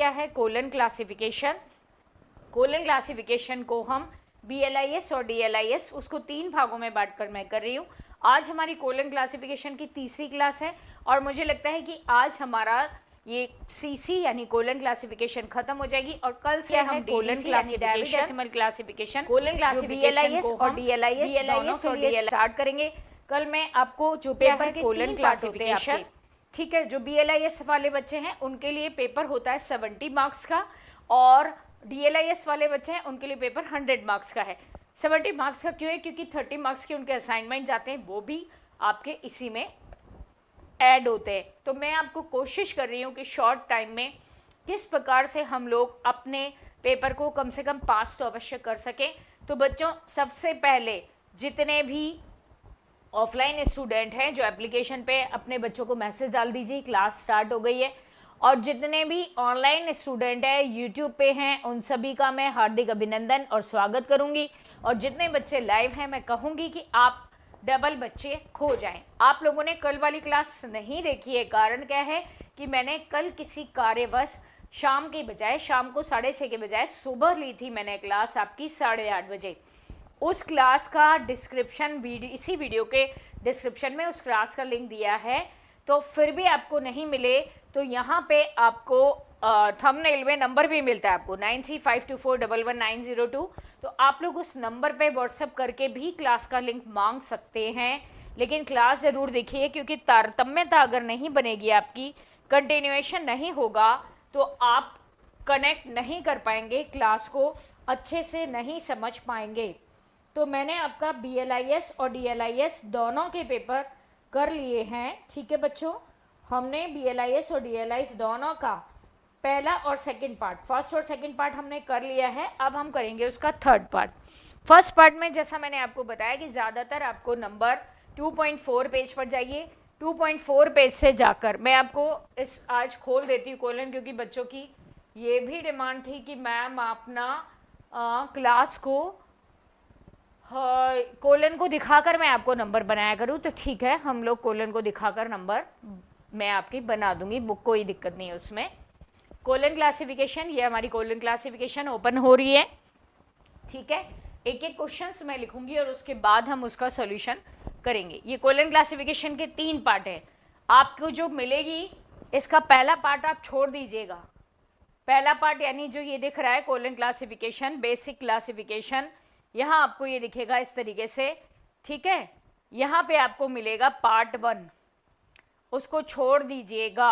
किया है colon classification colon classification को हम बी एल आई एस और डी एल आई एस उसको तीन भागों में बांट कर मैं कर रही हूँ आज हमारी कोलन क्लासिफिकेशन की तीसरी क्लास है और मुझे लगता है कि आज हमारा ये सीसी यानी कोलन क्लासिफिकेशन खत्म हो जाएगी और कल से हम colon classification classification colon classification और डीएलआईएस डीएलआईएस और डीएल स्टार्ट करेंगे कल मैं आपको जो पेपर के कोलन क्लासिफिकेशन ठीक है जो बी एल आई एस वाले बच्चे हैं उनके लिए पेपर होता है सेवेंटी मार्क्स का और डी एल आई एस वाले बच्चे हैं उनके लिए पेपर हंड्रेड मार्क्स का है सेवेंटी मार्क्स का क्यों है क्योंकि थर्टी मार्क्स के उनके असाइनमेंट जाते हैं वो भी आपके इसी में ऐड होते हैं तो मैं आपको कोशिश कर रही हूँ कि शॉर्ट टाइम में किस प्रकार से हम लोग अपने पेपर को कम से कम पास तो अवश्य कर सकें तो बच्चों सबसे पहले जितने भी ऑफलाइन स्टूडेंट हैं जो एप्लीकेशन पे अपने बच्चों को मैसेज डाल दीजिए क्लास स्टार्ट हो गई है और जितने भी ऑनलाइन स्टूडेंट हैं यूट्यूब पे हैं उन सभी का मैं हार्दिक अभिनंदन और स्वागत करूंगी और जितने बच्चे लाइव हैं मैं कहूंगी कि आप डबल बच्चे खो जाएं आप लोगों ने कल वाली क्लास नहीं देखी है कारण क्या है कि मैंने कल किसी कार्यवश शाम के बजाय शाम को साढ़े छः के बजाय सुबह ली थी मैंने क्लास आपकी साढ़े आठ बजे उस क्लास का डिस्क्रिप्शन वीडियो इसी वीडियो के डिस्क्रिप्शन में उस क्लास का लिंक दिया है तो फिर भी आपको नहीं मिले तो यहाँ पे आपको थंबनेल में नंबर भी मिलता है आपको nine three five two four double one nine zero two तो आप लोग उस नंबर पे व्हाट्सअप करके भी क्लास का लिंक मांग सकते हैं लेकिन क्लास ज़रूर देखिए क्योंकि तारतम्यता अगर नहीं बनेगी आपकी कंटिन्यूएशन नहीं होगा तो आप कनेक्ट नहीं कर पाएंगे क्लास को अच्छे से नहीं समझ पाएंगे तो मैंने आपका बी एल आई एस और डी एल आई एस दोनों के पेपर कर लिए हैं ठीक है बच्चों हमने बी एल आई एस और डी एल आई एस दोनों का पहला और सेकंड पार्ट फर्स्ट और सेकंड पार्ट हमने कर लिया है अब हम करेंगे उसका थर्ड पार्ट फर्स्ट पार्ट में जैसा मैंने आपको बताया कि ज़्यादातर आपको नंबर 2.4 पेज पर जाइए 2.4 पेज से जाकर मैं आपको इस आज खोल देती हूँ कोलन क्योंकि बच्चों की ये भी डिमांड थी कि मैम अपना क्लास को हाँ, कोलन को दिखाकर मैं आपको नंबर बनाया करूँ तो ठीक है हम लोग कोलन को दिखाकर नंबर मैं आपकी बना दूंगी बुक कोई दिक्कत नहीं है उसमें कोलन क्लासिफिकेशन ये हमारी कोलन क्लासिफिकेशन ओपन हो रही है ठीक है एक एक क्वेश्चन मैं लिखूंगी और उसके बाद हम उसका सोल्यूशन करेंगे ये कोलन क्लासिफिकेशन के तीन पार्ट है आपको जो मिलेगी इसका पहला पार्ट आप छोड़ दीजिएगा पहला पार्ट यानी जो ये दिख रहा है कोलन क्लासिफिकेशन बेसिक क्लासिफिकेशन यहाँ आपको ये दिखेगा इस तरीके से ठीक है यहाँ पे आपको मिलेगा पार्ट वन उसको छोड़ दीजिएगा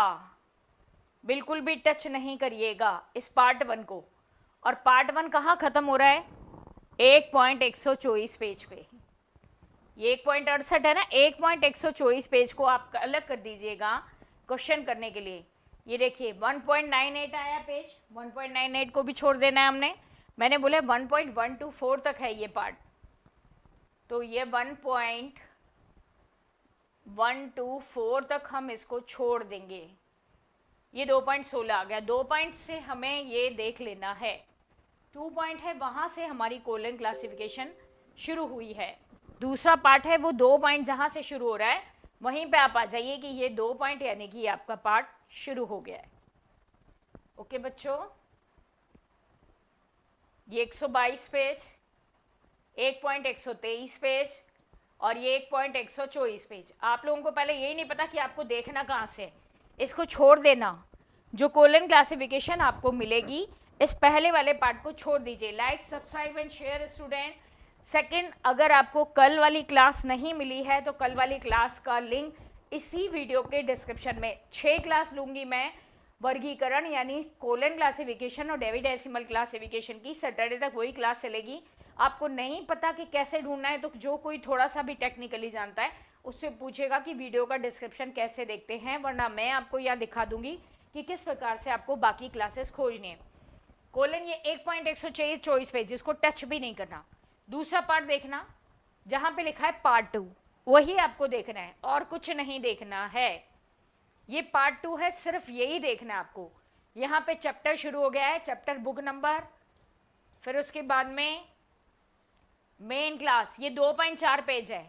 बिल्कुल भी टच नहीं करिएगा इस पार्ट वन को और पार्ट वन कहाँ ख़त्म हो रहा है एक पॉइंट एक सौ चौबीस पेज पे ये एक पॉइंट अड़सठ है ना एक पॉइंट एक सौ चौबीस पेज को आप अलग कर दीजिएगा क्वेश्चन करने के लिए ये देखिए वन पॉइंट नाइन एट आया page one point nine eight को भी छोड़ देना है हमने मैंने बोला फोर तक है ये पार्ट तो ये फोर तक हम इसको छोड़ देंगे ये सोलह आ गया दो पॉइंट से हमें ये देख लेना है टू पॉइंट है वहाँ से हमारी कोलन क्लासिफिकेशन शुरू हुई है दूसरा पार्ट है वो दो पॉइंट जहाँ से शुरू हो रहा है वहीं पे आप आ जाइए कि ये दो पॉइंट यानी कि आपका पार्ट शुरू हो गया है ओके बच्चों ये 122 पेज एक पॉइंट एक सौ तेईस पेज और ये एक पॉइंट एक सौ चौबीस पेज आप लोगों को पहले यही नहीं पता कि आपको देखना कहाँ से है इसको छोड़ देना जो कोलन क्लासिफिकेशन आपको मिलेगी इस पहले वाले पार्ट को छोड़ दीजिए like subscribe and share student second अगर आपको कल वाली क्लास नहीं मिली है तो कल वाली क्लास का लिंक इसी वीडियो के डिस्क्रिप्शन में छः क्लास लूँगी मैं वर्गीकरण यानी कोलन क्लासिफिकेशन और डेविड एसिमल क्लासिफिकेशन की सैटरडे तक वही क्लास चलेगी आपको नहीं पता कि कैसे ढूंढना है तो जो कोई थोड़ा सा भी टेक्निकली जानता है उससे पूछेगा कि वीडियो का डिस्क्रिप्शन कैसे देखते हैं वरना मैं आपको यह दिखा दूंगी कि किस प्रकार से आपको बाकी क्लासेस खोजनी है कोलन ये एक पॉइंट एक सौ चौबीस पे जिसको टच भी नहीं करना दूसरा पार्ट देखना जहाँ पे लिखा है पार्ट टू वही आपको देखना है और कुछ नहीं देखना है ये पार्ट टू है सिर्फ यही देखना है आपको यहाँ पे चैप्टर शुरू हो गया है चैप्टर बुक नंबर फिर उसके बाद में मेन क्लास ये दो पॉइंट चार पेज है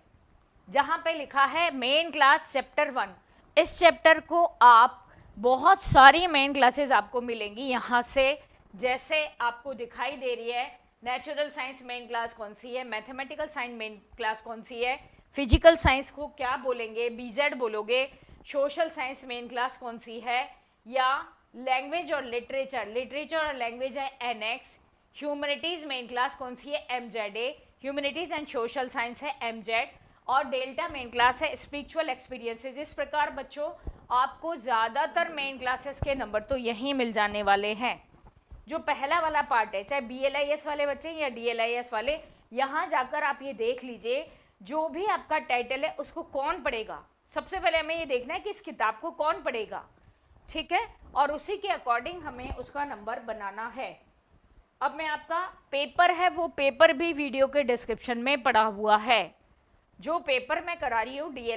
जहाँ पे लिखा है मेन क्लास चैप्टर वन इस चैप्टर को आप बहुत सारी मेन क्लासेस आपको मिलेंगी यहाँ से जैसे आपको दिखाई दे रही है नेचुरल साइंस मेन क्लास कौन सी है मैथमेटिकल साइंस मेन क्लास कौन सी है फिजिकल साइंस को क्या बोलेंगे बीजेड बोलोगे सोशल साइंस मेन क्लास कौन सी है या लैंग्वेज और लिटरेचर लिटरेचर और लैंग्वेज है N X humanities main class कौन सी है M Z A humanities and social science है एम जेड और डेल्टा मेन क्लास है स्पिरिचुअल एक्सपीरियंसेस इस प्रकार बच्चों आपको ज़्यादातर मेन क्लासेस के नंबर तो यहीं मिल जाने वाले हैं जो पहला वाला पार्ट है चाहे बी वाले बच्चे या डी वाले यहाँ जाकर आप ये देख लीजिए जो भी आपका टाइटल है उसको कौन पढ़ेगा सबसे पहले हमें ये देखना है कि इस किताब को कौन पढ़ेगा ठीक है और उसी के अकॉर्डिंग हमें उसका नंबर बनाना है अब मैं आपका पेपर है वो पेपर भी वीडियो के डिस्क्रिप्शन में पड़ा हुआ है जो पेपर मैं करा रही हूँ डी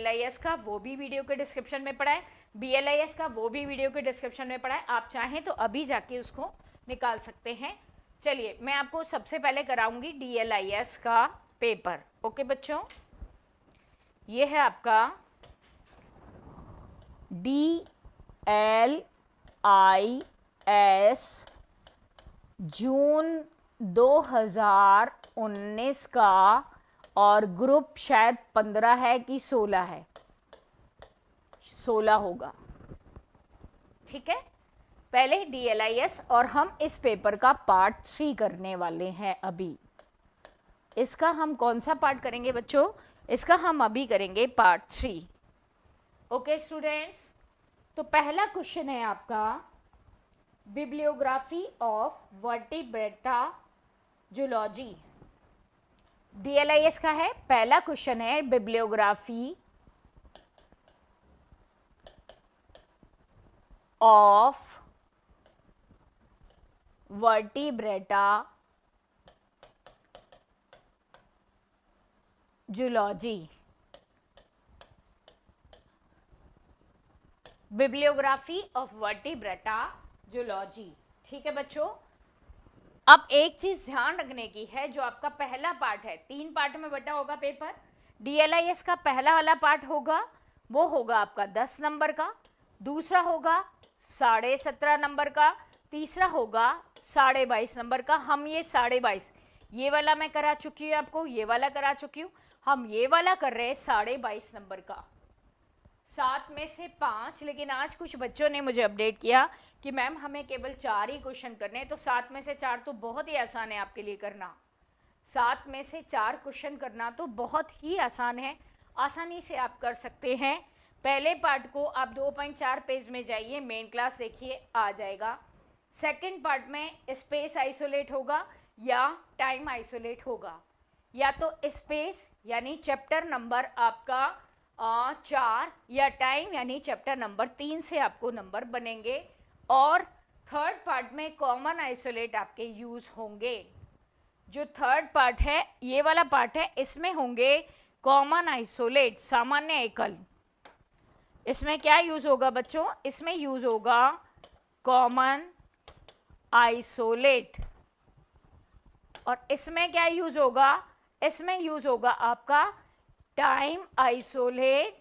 का वो भी वीडियो के डिस्क्रिप्शन में पड़ा है बी का वो भी वीडियो के डिस्क्रिप्शन में पड़ा है आप चाहें तो अभी जाके उसको निकाल सकते हैं चलिए मैं आपको सबसे पहले कराऊंगी डी का पेपर ओके बच्चों ये है आपका D L I S June 2019 का और ग्रुप शायद 15 है कि 16 है 16 होगा ठीक है पहले डी एल आई एस और हम इस पेपर का पार्ट थ्री करने वाले हैं अभी इसका हम कौन सा पार्ट करेंगे बच्चों इसका हम अभी करेंगे पार्ट थ्री ओके स्टूडेंट्स तो पहला क्वेश्चन है आपका bibliography of vertebrata zoology DLIS का है पहला क्वेश्चन है bibliography of vertebrata zoology bibliography of vertebrata zoology ठीक है बच्चों अब एक चीज ध्यान रखने की है जो आपका पहला पार्ट है तीन पार्ट में बटा होगा पेपर डीएलआईएस का पहला वाला पार्ट होगा वो होगा आपका दस नंबर का दूसरा होगा साढ़े सत्रह नंबर का तीसरा होगा साढ़े बाईस नंबर का हम ये साढ़े बाईस ये वाला मैं करा चुकी हूँ आपको ये वाला करा चुकी हूँ हम ये वाला कर रहे हैं साढ़े बाईस नंबर का सात में से पाँच लेकिन आज कुछ बच्चों ने मुझे अपडेट किया कि मैम हमें केवल चार ही क्वेश्चन करने हैं तो सात में से चार तो बहुत ही आसान है आपके लिए करना सात में से चार क्वेश्चन करना तो बहुत ही आसान है आसानी से आप कर सकते हैं पहले पार्ट को आप 2.4 पेज में जाइए मेन क्लास देखिए आ जाएगा सेकंड पार्ट में स्पेस आइसोलेट होगा या टाइम आइसोलेट होगा या तो स्पेस यानी चैप्टर नंबर आपका आ, चार या टाइम यानी चैप्टर नंबर तीन से आपको नंबर बनेंगे और थर्ड पार्ट में कॉमन आइसोलेट आपके यूज होंगे जो थर्ड पार्ट है ये वाला पार्ट है इसमें होंगे कॉमन आइसोलेट सामान्य एकल इसमें क्या यूज होगा बच्चों इसमें यूज होगा कॉमन आइसोलेट और इसमें क्या यूज होगा इसमें यूज होगा आपका टाइम आइसोलेट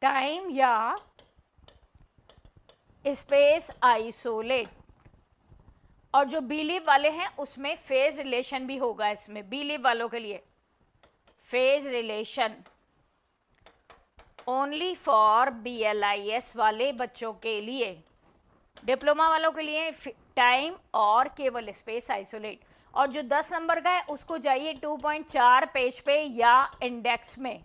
टाइम या स्पेस आइसोलेट और जो बिलीव वाले हैं उसमें फेज रिलेशन भी होगा इसमें बिलीव वालों के लिए phase relation only for B L I S वाले बच्चों के लिए डिप्लोमा वालों के लिए टाइम और केवल स्पेस आइसोलेट और जो 10 नंबर का है उसको जाइए 2.4 पेज पे या इंडेक्स में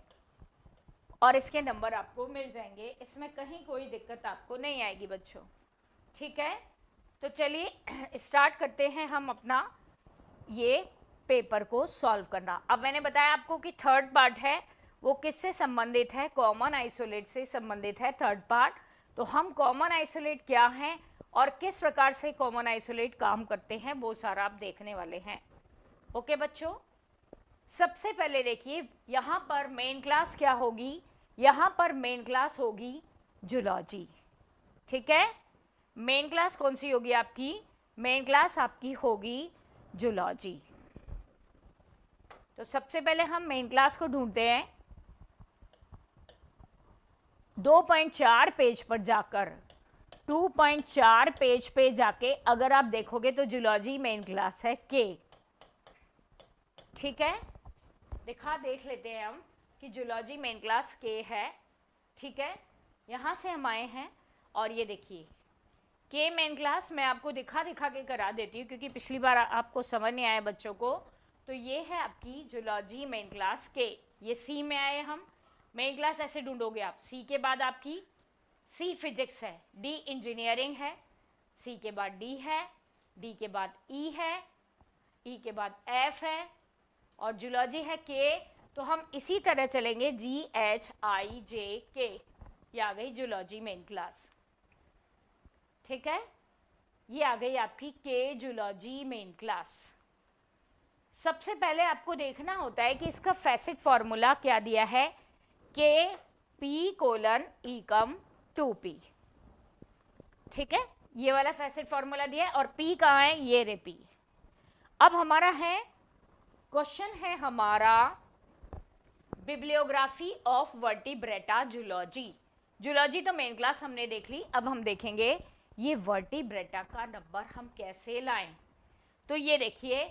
और इसके नंबर आपको मिल जाएंगे इसमें कहीं कोई दिक्कत आपको नहीं आएगी बच्चों ठीक है तो चलिए स्टार्ट करते हैं हम अपना ये पेपर को सॉल्व करना अब मैंने बताया आपको कि थर्ड पार्ट है वो किससे संबंधित है कॉमन आइसोलेट से संबंधित है थर्ड पार्ट तो हम कॉमन आइसोलेट क्या है और किस प्रकार से कॉमन आइसोलेट काम करते हैं वो सारा आप देखने वाले हैं ओके बच्चों सबसे पहले देखिए यहाँ पर मेन क्लास क्या होगी यहाँ पर मेन क्लास होगी जुलॉजी ठीक है मेन क्लास कौन सी होगी आपकी मेन क्लास आपकी होगी जुलॉजी तो सबसे पहले हम मेन क्लास को ढूंढते हैं दो पॉइंट चार पेज पर जाकर टू पॉइंट चार पेज पे जाके अगर आप देखोगे तो जुलॉजी मेन क्लास है के ठीक है दिखा देख लेते हैं हम कि जूलॉजी मेन क्लास के है ठीक है यहाँ से हम आए हैं और ये देखिए के मेन क्लास मैं आपको दिखा दिखा के करा देती हूँ क्योंकि पिछली बार आपको समझ नहीं आया बच्चों को तो ये है आपकी जूलॉजी मेन क्लास के ये सी में आए हम मेन क्लास ऐसे ढूंढोगे आप सी के बाद आपकी सी फिजिक्स है डी इंजीनियरिंग है सी के बाद डी है डी के बाद ई e है ई e के बाद एफ है और जूलॉजी है के तो हम इसी तरह चलेंगे जी एच आई जे के ये आ गई जूलॉजी मेन क्लास ठीक है ये आ गई आपकी के जूलॉजी मेन क्लास सबसे पहले आपको देखना होता है कि इसका फैसिक फॉर्मूला क्या दिया है के P colon E come two P ठीक है ये वाला फैसिक फॉर्मूला दिया है और पी कहाँ है ये रे पी अब हमारा है क्वेश्चन है हमारा bibliography of vertebrata zoology zoology तो मेन क्लास हमने देख ली अब हम देखेंगे ये वर्टिब्रेटा का नंबर हम कैसे लाएं तो ये देखिए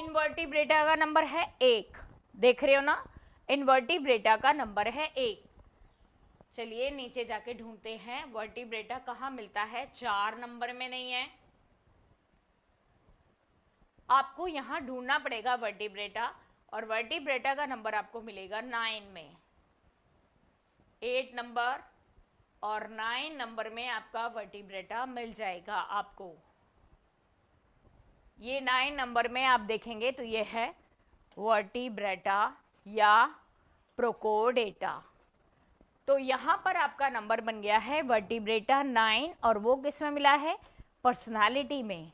इनवर्टिब्रेटा का नंबर है एक देख रहे हो ना इनवर्टिब्रेटा का नंबर है एक चलिए नीचे जाके ढूंढते हैं वर्टिब्रेटा कहाँ मिलता है चार नंबर में नहीं है आपको यहाँ ढूंढना पड़ेगा वर्टिब्रेटा और वर्टिब्रेटा का नंबर आपको मिलेगा नाइन में एट नंबर और नाइन नंबर में आपका वर्टिब्रेटा मिल जाएगा आपको ये नाइन नंबर में आप देखेंगे तो ये है वर्टिब्रेटा या प्रोकोडेटा तो यहाँ पर आपका नंबर बन गया है वर्टिब्रेटा नाइन और वो किस में मिला है पर्सनालिटी में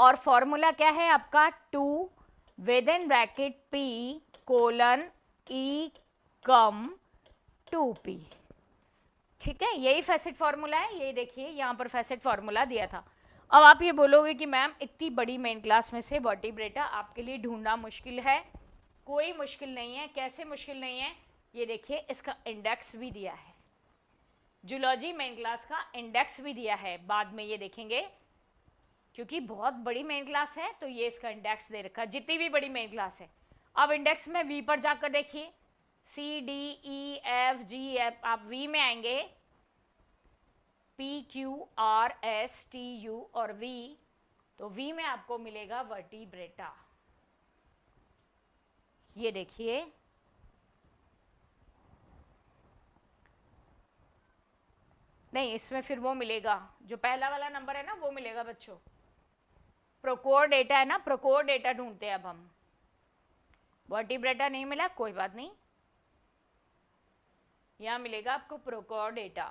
और फॉर्मूला क्या है आपका two within bracket P colon E come two P ठीक है यही फैसेट फार्मूला है यही देखिए यहाँ पर फैसेट फार्मूला दिया था अब आप ये बोलोगे कि मैम इतनी बड़ी मेन क्लास में से वर्टिब्रेटा आपके लिए ढूंढना मुश्किल है कोई मुश्किल नहीं है कैसे मुश्किल नहीं है ये देखिए इसका इंडेक्स भी दिया है जूलॉजी मेन क्लास का इंडेक्स भी दिया है बाद में ये देखेंगे क्योंकि बहुत बड़ी मेन क्लास है तो ये इसका इंडेक्स दे रखा है जितनी भी बड़ी मेन क्लास है अब इंडेक्स में वी पर जाकर देखिए C D E F G F आप वी में आएंगे P Q R S T U और वी तो वी में आपको मिलेगा ब्रेटा ये देखिए नहीं इसमें फिर वो मिलेगा जो पहला वाला नंबर है ना वो मिलेगा बच्चों प्रोकोर डेटा है ना प्रोकोर डेटा ढूंढते हैं अब हम वर्टिब्रेटा नहीं मिला कोई बात नहीं यहां मिलेगा आपको प्रोकोर डेटा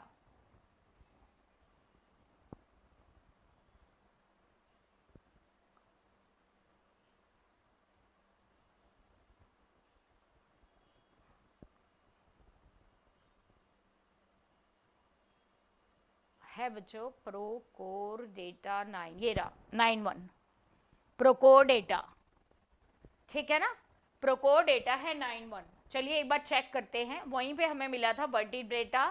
है बच्चों प्रोकोर डेटा नाइन ये रहा नाइन वन प्रोकोडेटा ठीक है ना प्रोकोडेटा है नाइन वन चलिए एक बार चेक करते हैं वहीं पे हमें मिला था वर्टी डेटा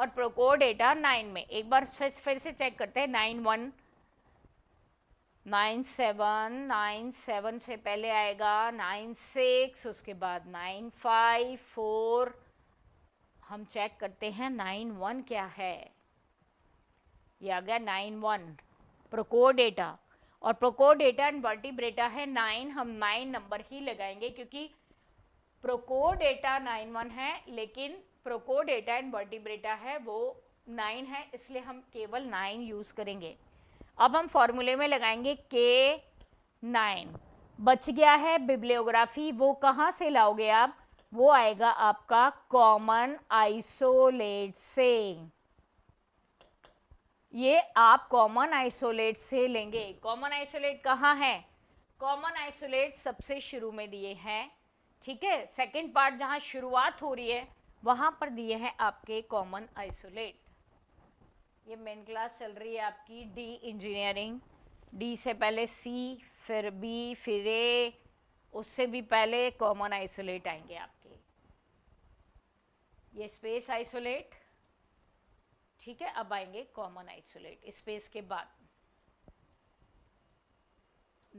और प्रोकोडेटा नाइन में एक बार फिर से चेक करते हैं nine one nine seven nine seven से पहले आएगा नाइन सिक्स उसके बाद नाइन फाइव फोर हम चेक करते हैं नाइन वन क्या है ये आ गया नाइन वन प्रोकोडेटा और प्रोकोडेटा एंड वर्टिब्रेटा है नाइन हम नाइन नंबर ही लगाएंगे क्योंकि प्रोकोडेटा नाइन वन है लेकिन प्रोकोडेटा एंड वर्टिब्रेटा है वो नाइन है इसलिए हम केवल नाइन यूज़ करेंगे अब हम फॉर्मूले में लगाएंगे के नाइन बच गया है बिब्लियोग्राफी वो कहाँ से लाओगे आप वो आएगा आपका कॉमन आइसोलेट से ये आप कॉमन आइसोलेट से लेंगे कॉमन आइसोलेट कहाँ है कॉमन आइसोलेट सबसे शुरू में दिए हैं ठीक है सेकंड पार्ट जहाँ शुरुआत हो रही है वहाँ पर दिए हैं आपके कॉमन आइसोलेट ये मेन क्लास चल रही है आपकी डी इंजीनियरिंग डी से पहले सी फिर बी फिर ए उससे भी पहले कॉमन आइसोलेट आएंगे आपके ये स्पेस आइसोलेट ठीक है अब आएंगे कॉमन आइसोलेट स्पेस के बाद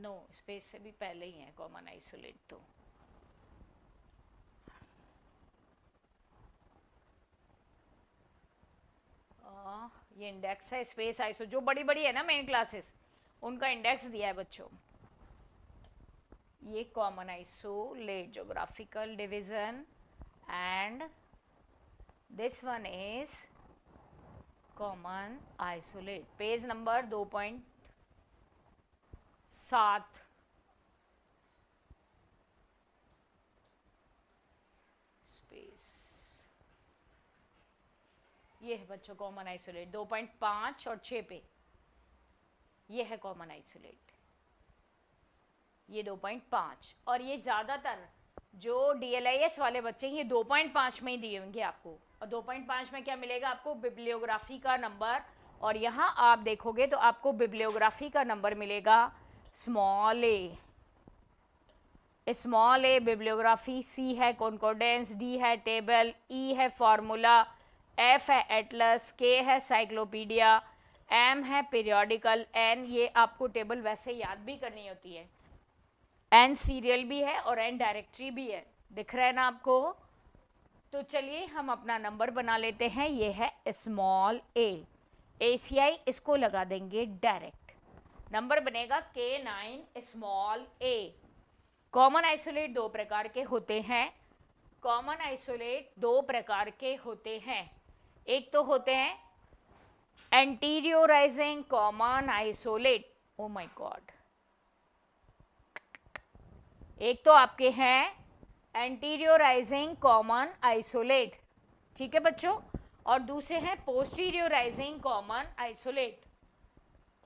नो no, स्पेस से भी पहले ही है कॉमन आइसोलेट तो आ, ये इंडेक्स है स्पेस आइसो जो बड़ी बड़ी है ना मेन क्लासेस उनका इंडेक्स दिया है बच्चों ये common isolate geographical division and this one is common isolate page number दो पॉइंट सात स्पेस ये है बच्चों कॉमन आइसोलेट दो पॉइंट पांच और छ पे ये है कॉमन आइसोलेट ये दो पॉइंट पांच और ये ज़्यादातर जो डीएलआईएस वाले बच्चे हैं ये दो पॉइंट पांच में ही दिए होंगे आपको और दो पॉइंट में क्या मिलेगा आपको बिब्लियोग्राफी का नंबर और यहाँ आप देखोगे तो आपको बिब्लियोग्राफी का नंबर मिलेगा small A small A bibliography C है कॉन्कोडेंस डी है टेबल ई e है फार्मूला एफ है एटलस के है साइक्लोपीडिया एम है पीरियोडिकल एन ये आपको टेबल वैसे याद भी करनी होती है एन सीरियल भी है और एन डायरेक्ट्री भी है दिख रहा है ना आपको तो चलिए हम अपना नंबर बना लेते हैं ये है स्मॉल ए ए सी आई इसको लगा देंगे डायरेक्ट नंबर बनेगा K nine small A common isolate दो प्रकार के होते हैं कॉमन आइसोलेट दो प्रकार के होते हैं एक तो होते हैं anteriorising common isolate O my God एक तो आपके हैं एंटीरियोराइजिंग कॉमन आइसोलेट ठीक है बच्चों और दूसरे हैं पोस्टीरियोराइजिंग कॉमन आइसोलेट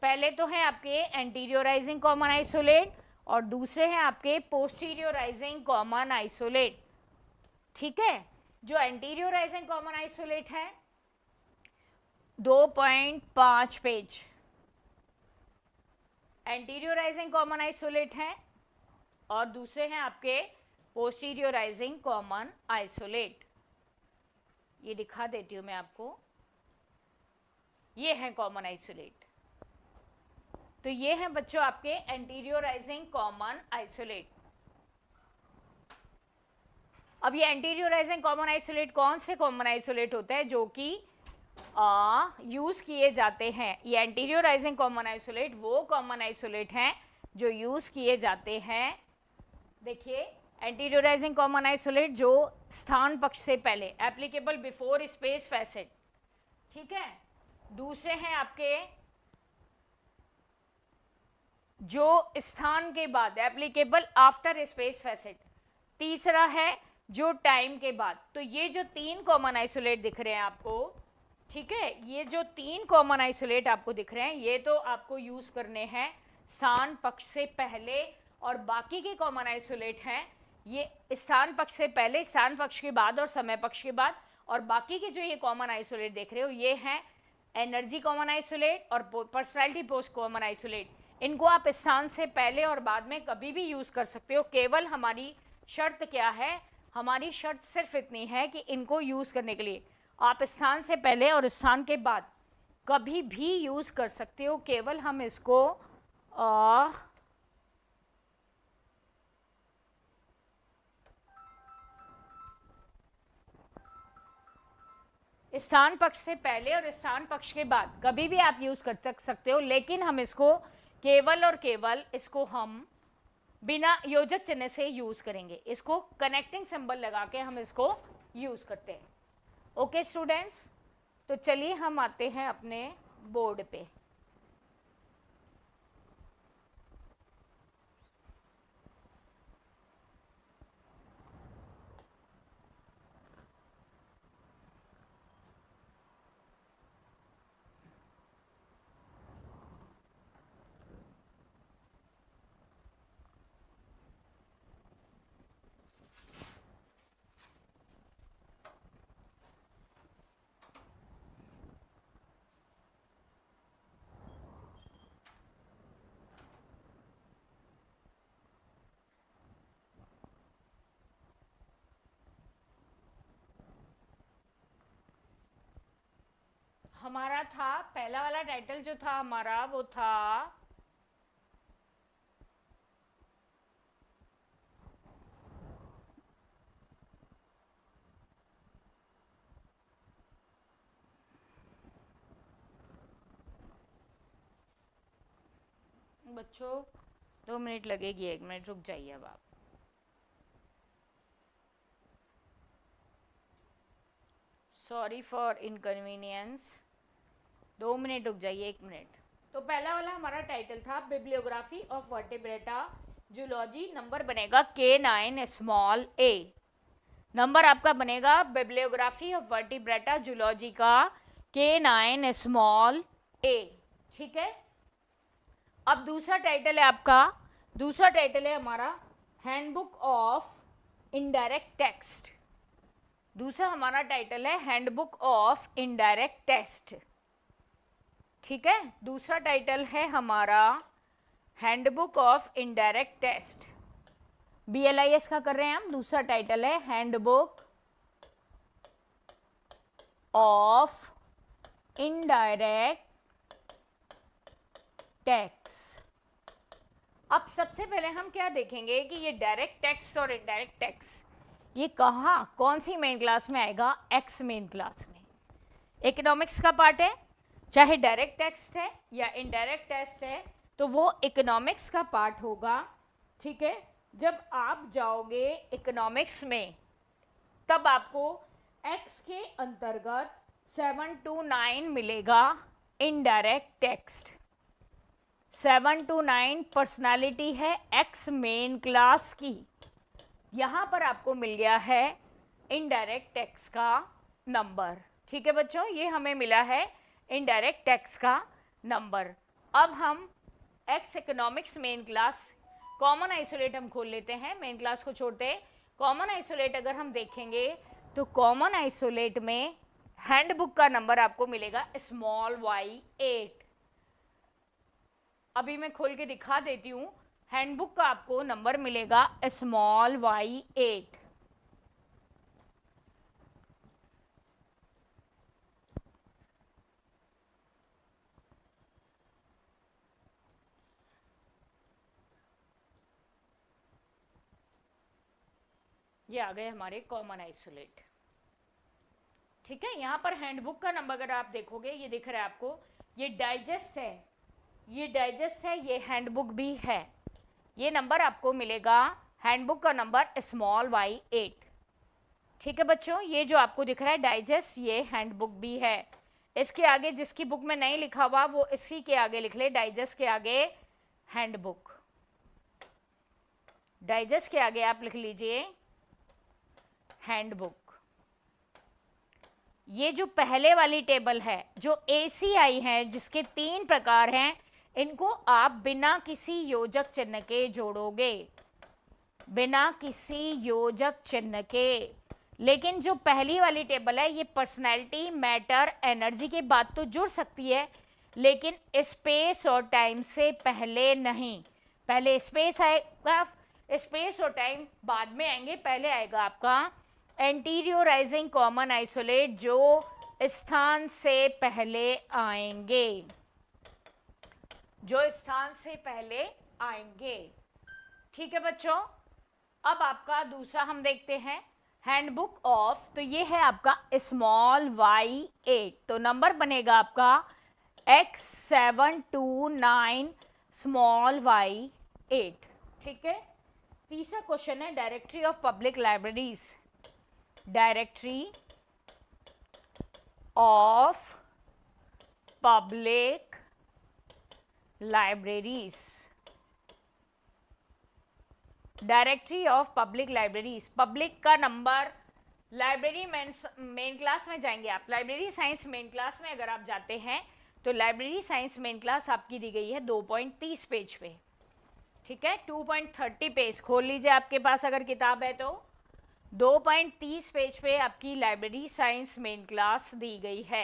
पहले तो है आपके एंटीरियोराइजिंग कॉमन आइसोलेट और दूसरे हैं आपके पोस्टीरियोराइजिंग कॉमन आइसोलेट ठीक है जो एंटीरियोराइजिंग कॉमन आइसोलेट है दो पॉइंट पांच पेज एंटीरियोराइजिंग कॉमन आइसोलेट है और दूसरे हैं आपके पोस्टीरियोराइजिंग कॉमन आइसोलेट ये दिखा देती हूँ मैं आपको ये है कॉमन आइसोलेट तो ये है बच्चों आपके एंटीरियोराइजिंग कॉमन आइसोलेट अब ये एंटीरियोराइजिंग कॉमन आइसोलेट कौन से कॉमन आइसोलेट होता है जो कि यूज़ किए जाते हैं ये एंटीरियोराइजिंग कॉमन आइसोलेट वो कॉमन आइसोलेट हैं जो यूज़ किए जाते हैं देखिए एंटीडोराइजिंग कॉमन आइसोलेट जो स्थान पक्ष से पहले एप्लीकेबल बिफोर स्पेस फैसेट ठीक है दूसरे हैं आपके जो स्थान के बाद एप्लीकेबल आफ्टर स्पेस फैसेट तीसरा है जो टाइम के बाद तो ये जो तीन कॉमन आइसोलेट दिख रहे हैं आपको ठीक है ये जो तीन कॉमन आइसोलेट आपको दिख रहे हैं ये तो आपको यूज़ करने हैं स्थान पक्ष से पहले और बाकी के कॉमन आइसोलेट हैं ये स्थान पक्ष से पहले स्थान पक्ष के बाद और समय पक्ष के बाद और बाकी के जो ये कॉमन आइसोलेट देख रहे हो ये हैं एनर्जी कॉमन आइसोलेट और पर्सनैलिटी पोस्ट कॉमन आइसोलेट इनको आप स्थान से पहले और बाद में कभी भी यूज़ कर सकते हो केवल हमारी शर्त क्या है हमारी शर्त सिर्फ इतनी है कि इनको यूज़ करने के लिए आप स्थान से पहले और स्थान के बाद कभी भी यूज़ कर सकते हो केवल हम इसको आ, स्थान पक्ष से पहले और स्थान पक्ष के बाद कभी भी आप यूज़ कर सकते हो लेकिन हम इसको केवल और केवल इसको हम बिना योजक चिन्ह से यूज़ करेंगे इसको कनेक्टिंग सिंबल लगा के हम इसको यूज़ करते हैं ओके स्टूडेंट्स तो चलिए हम आते हैं अपने बोर्ड पे हमारा था पहला वाला टाइटल जो था हमारा वो था बच्चों दो मिनट लगेगी एक मिनट रुक जाइए अब आप सॉरी फॉर इनकन्वीनियंस दो मिनट रुक जाइए एक मिनट तो पहला वाला हमारा टाइटल था bibliography of vertebrata zoology number बनेगा के नाइन स्मॉल ए नंबर आपका बनेगा बिब्लियोग्राफी ऑफ वर्टिब्रेटा जूलॉजी का के नाइन स्मॉल ए ठीक है अब दूसरा टाइटल है आपका दूसरा टाइटल है हमारा हैंडबुक ऑफ इनडायरेक्ट टेक्स्ट दूसरा हमारा टाइटल है हैंडबुक ऑफ इनडायरेक्ट टेक्स्ट ठीक है दूसरा टाइटल है हमारा handbook of indirect test B L I S का कर रहे हैं हम दूसरा टाइटल है हैंडबुक ऑफ इनडायरेक्ट टैक्स अब सबसे पहले हम क्या देखेंगे कि ये डायरेक्ट टैक्स और इनडायरेक्ट टैक्स ये कहा कौन सी मेन क्लास में आएगा एक्स मेन क्लास में इकोनॉमिक्स का पार्ट है चाहे डायरेक्ट टेक्स्ट है या इनडायरेक्ट टेक्स्ट है तो वो इकोनॉमिक्स का पार्ट होगा ठीक है जब आप जाओगे इकोनॉमिक्स में तब आपको एक्स के अंतर्गत सेवन टू नाइन मिलेगा indirect text seven two nine personality है एक्स मेन क्लास की यहाँ पर आपको मिल गया है इनडायरेक्ट टैक्स का नंबर ठीक है बच्चों ये हमें मिला है इनडायरेक्ट टैक्स का नंबर अब हम X economics main class common isolate हम खोल लेते हैं मेन क्लास को छोड़ते कॉमन आइसोलेट अगर हम देखेंगे तो कॉमन आइसोलेट में हैंडबुक का नंबर आपको मिलेगा स्मॉल वाई एट अभी मैं खोल के दिखा देती हूँ हैंडबुक का आपको नंबर मिलेगा स्मॉल वाई एट ये आ गए हमारे कॉमन आइसोलेट ठीक है यहाँ पर हैंडबुक का नंबर अगर आप देखोगे ये दिख रहा है आपको ये डाइजेस्ट है ये डाइजेस्ट है ये हैंडबुक भी है ये नंबर आपको मिलेगा हैंडबुक का नंबर स्मॉल वाई एट ठीक है बच्चों ये जो आपको दिख रहा है डाइजेस्ट ये हैंडबुक भी है इसके आगे जिसकी बुक में नहीं लिखा हुआ वो इसी के आगे लिख ले डाइजेस्ट के आगे हैंडबुक डाइजेस्ट के आगे आप लिख लीजिए हैंडबुक ये जो पहले वाली टेबल है जो एसीआई है जिसके तीन प्रकार हैं इनको आप बिना किसी योजक चिन्ह के जोड़ोगे बिना किसी योजक चिन्ह के लेकिन जो पहली वाली टेबल है ये पर्सनैलिटी मैटर एनर्जी के बाद तो जुड़ सकती है लेकिन स्पेस और टाइम से पहले नहीं पहले स्पेस आएगा स्पेस और टाइम बाद में आएंगे पहले आएगा आपका एंटीरियोराइजिंग कॉमन आइसोलेट जो स्थान से पहले आएंगे जो स्थान से पहले आएंगे ठीक है बच्चों अब आपका दूसरा हम देखते हैं हैंडबुक ऑफ तो ये है आपका स्मॉल वाई एट तो नंबर बनेगा आपका X seven two nine small Y eight ठीक है तीसरा क्वेश्चन है directory of public libraries directory of public libraries directory of public libraries public का नंबर लाइब्रेरी मेन क्लास में जाएंगे आप लाइब्रेरी साइंस मेन क्लास में अगर आप जाते हैं तो लाइब्रेरी साइंस मेन क्लास आपकी दी गई है 2.30 पेज पे ठीक है 2.30 पेज खोल लीजिए आपके पास अगर किताब है तो दो पॉइंट तीस पेज पे आपकी लाइब्रेरी साइंस मेन क्लास दी गई है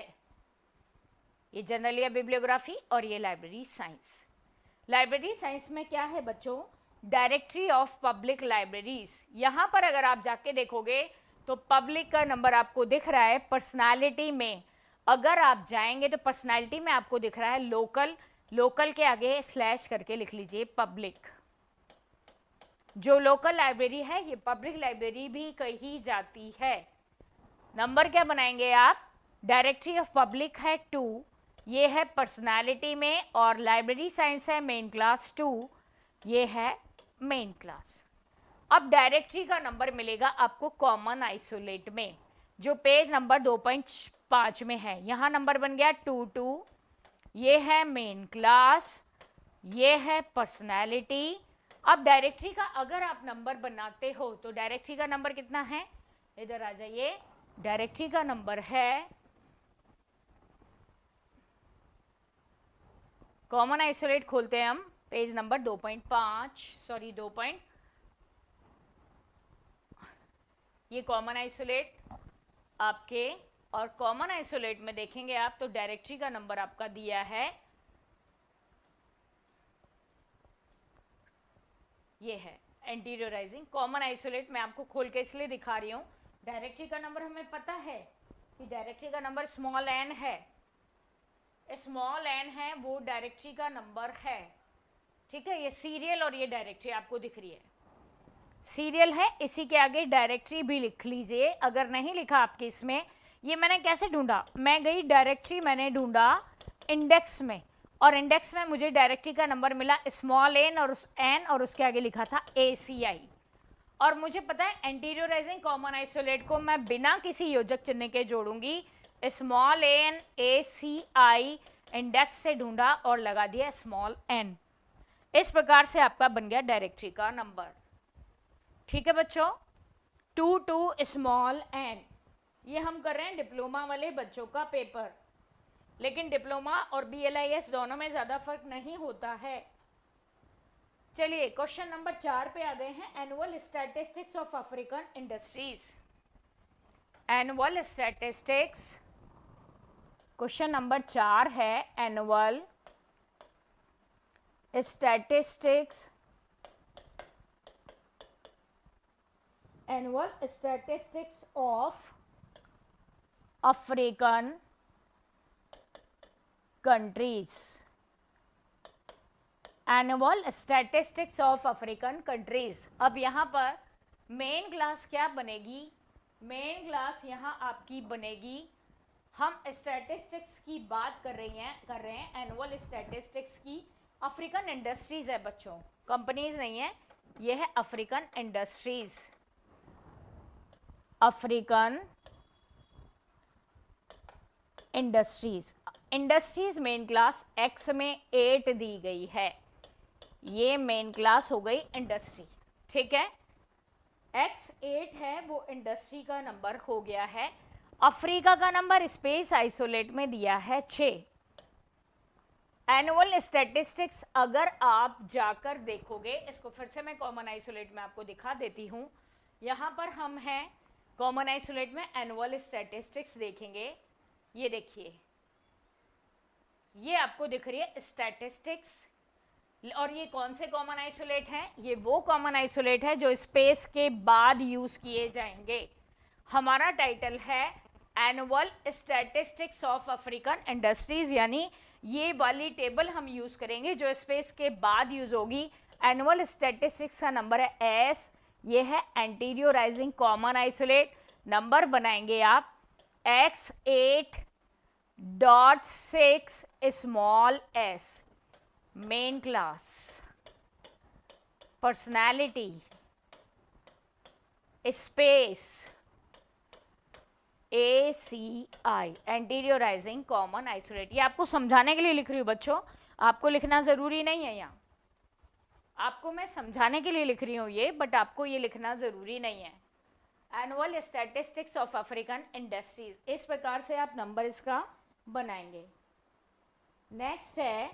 ये जनरल या बिब्लियोग्राफी और ये लाइब्रेरी साइंस लाइब्रेरी साइंस में क्या है बच्चों डायरेक्टरी ऑफ पब्लिक लाइब्रेरीज यहाँ पर अगर आप जाके देखोगे तो पब्लिक का नंबर आपको दिख रहा है पर्सनालिटी में अगर आप जाएंगे तो पर्सनालिटी में आपको दिख रहा है लोकल लोकल के आगे स्लैश करके लिख लीजिए पब्लिक जो लोकल लाइब्रेरी है ये पब्लिक लाइब्रेरी भी कही जाती है नंबर क्या बनाएंगे आप डायरेक्टरी ऑफ पब्लिक है टू ये है पर्सनालिटी में और लाइब्रेरी साइंस है मेन क्लास टू ये है मेन क्लास अब डायरेक्टरी का नंबर मिलेगा आपको कॉमन आइसोलेट में जो पेज नंबर दो पॉइंट पाँच में है यहाँ नंबर बन गया टू टू ये है मेन क्लास ये है पर्सनैलिटी अब डायरेक्टरी का अगर आप नंबर बनाते हो तो डायरेक्टरी का नंबर कितना है इधर आ जाइए डायरेक्टरी का नंबर है कॉमन आइसोलेट खोलते हैं हम पेज नंबर दो पॉइंट पांच सॉरी दो पॉइंट ये कॉमन आइसोलेट आपके और कॉमन आइसोलेट में देखेंगे आप तो डायरेक्टरी का नंबर आपका दिया है ये है एंटीरियोराइजिंग कॉमन आइसोलेट मैं आपको खोल के इसलिए दिखा रही हूँ डायरेक्टरी का नंबर हमें पता है कि डायरेक्टरी का नंबर स्मॉल एन है स्मॉल एन है वो डायरेक्टरी का नंबर है ठीक है ये सीरियल और ये डायरेक्टरी आपको दिख रही है सीरियल है इसी के आगे डायरेक्टरी भी लिख लीजिए अगर नहीं लिखा आपके इसमें ये मैंने कैसे ढूंढा मैं गई डायरेक्टरी मैंने ढूंढा इंडेक्स में और इंडेक्स में मुझे डायरेक्टरी का नंबर मिला स्मॉल एन और एन और उसके आगे लिखा था ए सी आई और मुझे पता है एंटीरियोराइजिंग कॉमन आइसोलेट को मैं बिना किसी योजक चिन्ह के जोड़ूंगी small N A C I index से ढूंढा और लगा दिया स्मॉल एन इस प्रकार से आपका बन गया डायरेक्टरी का नंबर ठीक है बच्चों टू टू स्मॉल एन ये हम कर रहे हैं डिप्लोमा वाले बच्चों का पेपर लेकिन डिप्लोमा और एस दोनों में ज़्यादा फर्क नहीं होता है चलिए क्वेश्चन नंबर चार पे आ गए हैं annual statistics of African industries annual statistics question number चार है annual statistics annual statistics of African countries. Annual statistics of African countries अब यहाँ पर मेन क्लास क्या बनेगी मेन क्लास यहाँ आपकी बनेगी हम स्टैटिस्टिक्स की बात कर रही हैं कर रहे हैं एनुअल स्टैटिस्टिक्स की अफ्रीकन इंडस्ट्रीज़ है बच्चों कंपनीज नहीं है ये है African industries African industries industries main class X में एट दी गई है ये मेन क्लास हो गई इंडस्ट्री ठीक है एक्स एट है वो इंडस्ट्री का नंबर हो गया है अफ्रीका का नंबर स्पेस आइसोलेट में दिया है छ एनुअल स्टैटिस्टिक्स अगर आप जाकर देखोगे इसको फिर से मैं कॉमन आइसोलेट में आपको दिखा देती हूँ यहाँ पर हम हैं कॉमन आइसोलेट में एनुअल स्टेटिस्टिक्स देखेंगे ये देखिए ये आपको दिख रही है स्टैटिस्टिक्स और ये कौन से कॉमन आइसोलेट हैं ये वो कॉमन आइसोलेट है जो स्पेस के बाद यूज़ किए जाएंगे हमारा टाइटल है annual statistics of African industries यानी ये वाली टेबल हम यूज़ करेंगे जो स्पेस के बाद यूज़ होगी एनुअल स्टैटिस्टिक्स का नंबर है एस ये है एंटीरियोराइजिंग कॉमन आइसोलेट नंबर बनाएंगे आप X eight dot six small S main class personality space A C I एंटीरियोराइजिंग common isolate ये आपको समझाने के लिए लिख रही हूँ बच्चों आपको लिखना ज़रूरी नहीं है यहाँ आपको मैं समझाने के लिए लिख रही हूँ ये बट आपको ये लिखना ज़रूरी नहीं है annual statistics of African industries इस प्रकार से आप नंबर इसका बनाएंगे नेक्स्ट है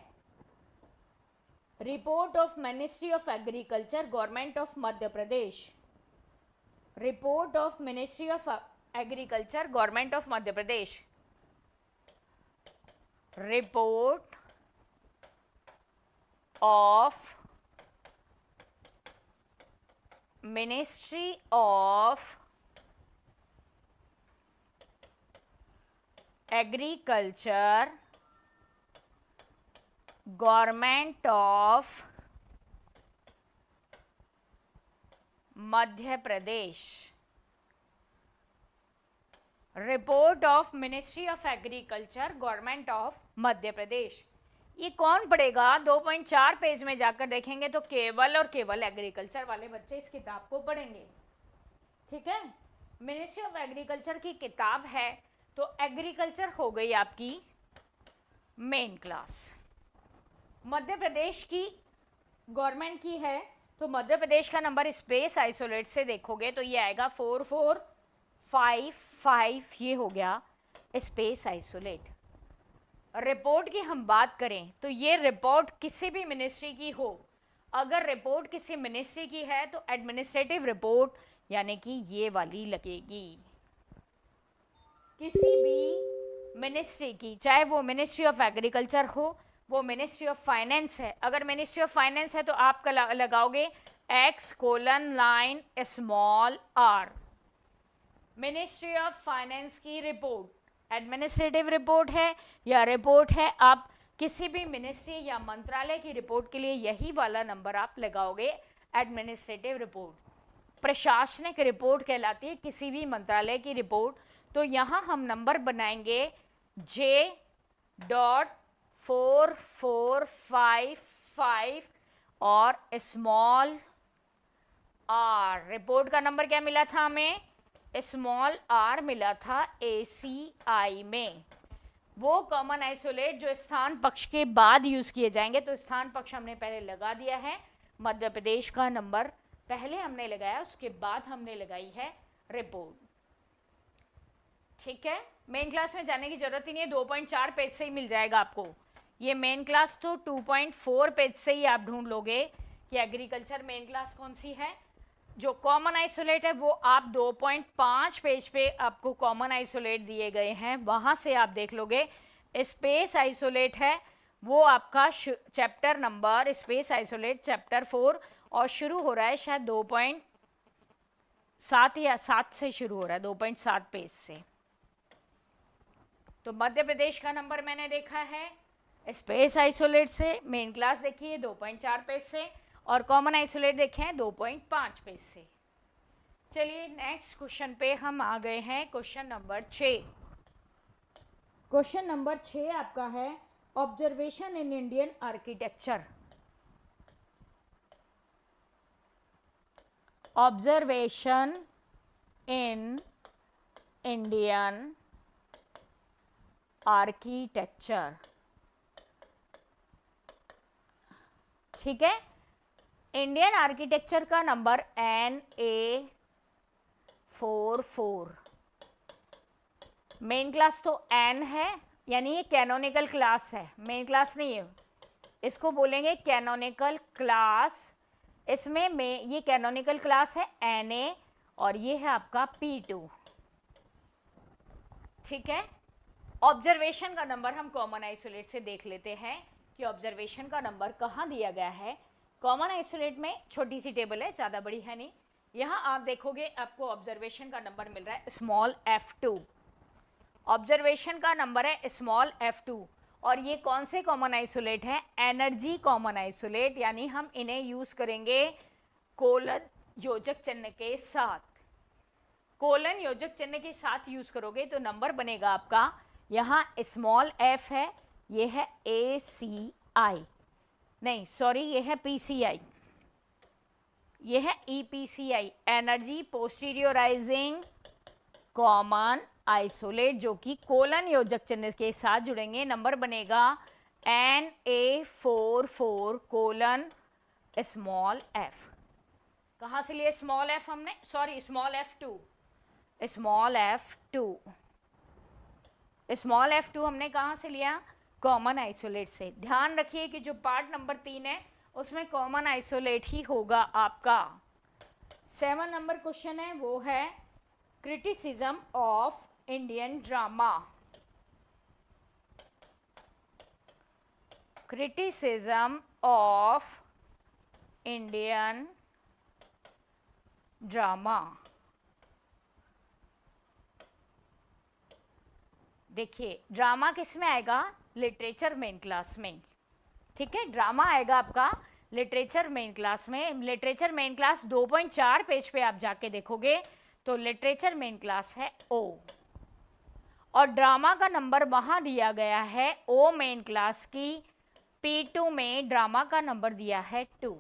report of ministry of agriculture government of Madhya Pradesh report of ministry of agriculture government of Madhya Pradesh report of ministry of agriculture government of madhya pradesh report of ministry of agriculture government of Madhya Pradesh ये कौन पढ़ेगा 2.4 page में जाकर देखेंगे तो केवल और केवल एग्रीकल्चर वाले बच्चे इस किताब को पढ़ेंगे ठीक है मिनिस्ट्री ऑफ एग्रीकल्चर की किताब है तो एग्रीकल्चर हो गई आपकी मेन क्लास मध्य प्रदेश की गवर्नमेंट की है तो मध्य प्रदेश का नंबर स्पेस आइसोलेट से देखोगे तो ये आएगा फोर फोर फाइव फाइव ये हो गया स्पेस आइसोलेट रिपोर्ट की हम बात करें तो ये रिपोर्ट किसी भी मिनिस्ट्री की हो अगर रिपोर्ट किसी मिनिस्ट्री की है तो एडमिनिस्ट्रेटिव रिपोर्ट यानी कि ये वाली लगेगी किसी भी मिनिस्ट्री की चाहे वो मिनिस्ट्री ऑफ एग्रीकल्चर हो वो मिनिस्ट्री ऑफ फाइनेंस है अगर मिनिस्ट्री ऑफ फाइनेंस है तो आप लगाओगे X colon line small R ministry of finance की रिपोर्ट एडमिनिस्ट्रेटिव रिपोर्ट है या रिपोर्ट है आप किसी भी मिनिस्ट्री या मंत्रालय की रिपोर्ट के लिए यही वाला नंबर आप लगाओगे एडमिनिस्ट्रेटिव रिपोर्ट प्रशासनिक रिपोर्ट कहलाती है किसी भी मंत्रालय की रिपोर्ट तो यहाँ हम नंबर बनाएंगे J dot four four five five और स्मॉल आर रिपोर्ट का नंबर क्या मिला था हमें स्मॉल आर मिला था ए सी आई में वो कॉमन आइसोलेट जो स्थान पक्ष के बाद यूज़ किए जाएंगे तो स्थान पक्ष हमने पहले लगा दिया है मध्य प्रदेश का नंबर पहले हमने लगाया उसके बाद हमने लगाई है रिपोर्ट ठीक है मेन क्लास में जाने की जरूरत ही नहीं है दो पॉइंट चार पेज से ही मिल जाएगा आपको ये मेन क्लास तो टू पॉइंट फोर पेज से ही आप ढूंढ लोगे कि एग्रीकल्चर मेन क्लास कौन सी है जो कॉमन आइसोलेट है वो आप 2.5 पेज पे आपको कॉमन आइसोलेट दिए गए हैं वहाँ से आप देख लोगे स्पेस आइसोलेट है वो आपका chapter number space isolate chapter four और शुरू हो रहा है शायद दो पॉइंट सात या सात से शुरू हो रहा है दो पॉइंट सात पेज से तो मध्य प्रदेश का नंबर मैंने देखा है स्पेस आइसोलेट से मेन क्लास देखिए दो पॉइंट चार पेज से और कॉमन आइसोलेट देखे हैं दो पॉइंट पाँच पेज से चलिए नेक्स्ट क्वेश्चन पे हम आ गए हैं क्वेश्चन नंबर छः क्वेश्चन नंबर छः आपका है observation in Indian architecture observation in Indian architecture ठीक है इंडियन आर्किटेक्चर का number N A four four main class तो एन है यानी ये कैनोनिकल क्लास है मेन क्लास नहीं है इसको बोलेंगे कैनोनिकल क्लास इसमें में ये कैनोनिकल क्लास है एन ए और ये है आपका पी टू ठीक है ऑब्जर्वेशन का नंबर हम कॉमन आइसोलेट से देख लेते हैं कि ऑब्जर्वेशन का नंबर कहाँ दिया गया है कॉमन आइसोलेट में छोटी सी टेबल है ज़्यादा बड़ी है नहीं यहाँ आप देखोगे आपको ऑब्जर्वेशन का नंबर मिल रहा है स्मॉल एफ टू ऑब्जर्वेशन का नंबर है स्मॉल एफ टू और ये कौन से कॉमन आइसोलेट है एनर्जी कॉमन आइसोलेट यानी हम इन्हें यूज़ करेंगे कोलन योजक चिन्ह के साथ कोलन योजक चिन्ह के साथ यूज़ करोगे तो नंबर बनेगा आपका यहाँ स्मॉल एफ है ये है ए सी आई नहीं सॉरी ये है पी सी आई ये है E P C I energy posteriorising common isolate जो कि कोलन योजक चिन्ह के साथ जुड़ेंगे नंबर बनेगा N A four four colon small F कहाँ से लिए स्मॉल एफ हमने sorry small F two small F two small F two हमने कहाँ से लिया कॉमन आइसोलेट से ध्यान रखिए कि जो पार्ट नंबर तीन है उसमें कॉमन आइसोलेट ही होगा आपका सेवन नंबर क्वेश्चन है वो है criticism of Indian drama criticism of Indian drama देखिए ड्रामा किस में आएगा लिटरेचर मेन क्लास में ठीक है ड्रामा आएगा आपका लिटरेचर मेन क्लास में लिटरेचर मेन क्लास 2.4 पेज पे आप जाके देखोगे तो लिटरेचर मेन क्लास है ओ और ड्रामा का नंबर वहाँ दिया गया है ओ मेन क्लास की पी टू में ड्रामा का नंबर दिया है two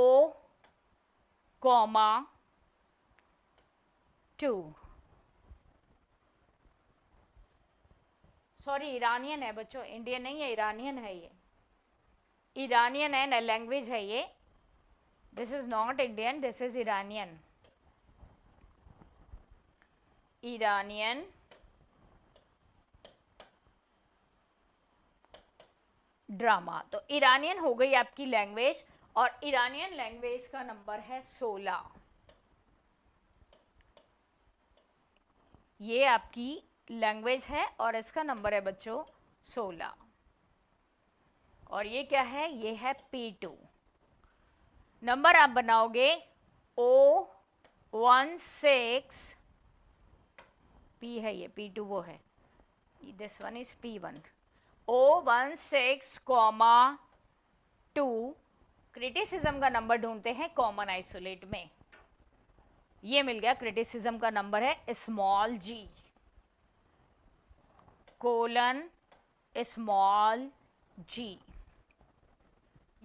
O comma two sorry Iranian है बच्चों इंडियन नहीं है ईरानियन है ये ईरानियन है ना लैंग्वेज है ये this is not Indian this is Iranian Iranian drama तो ईरानियन हो गई आपकी लैंग्वेज और ईरानियन लैंग्वेज का नंबर है सोलह ये आपकी लैंग्वेज है और इसका नंबर है बच्चों सोलह और ये क्या है ये है पी टू नंबर आप बनाओगे ओ वन सिक्स पी है ये पी टू वो है this one is P one O one six comma two criticism का नंबर ढूंढते हैं कॉमन आइसोलेट में ये मिल गया क्रिटिसिज्म का नंबर है small G colon small G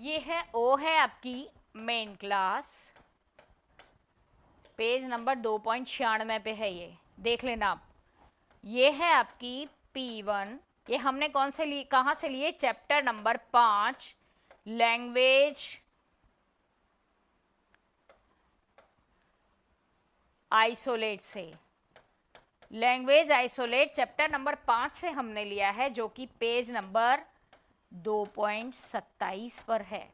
ये है ओ है आपकी मेन क्लास पेज नंबर दो पॉइंट छियानवे पे है ये देख लेना आप ये है आपकी पी वन ये हमने कौन से लिए कहाँ से लिए चैप्टर नंबर पाँच लैंग्वेज आइसोलेट से लैंग्वेज आइसोलेट चैप्टर नंबर पाँच से हमने लिया है जो कि पेज नंबर दो पॉइंट सत्ताईस पर है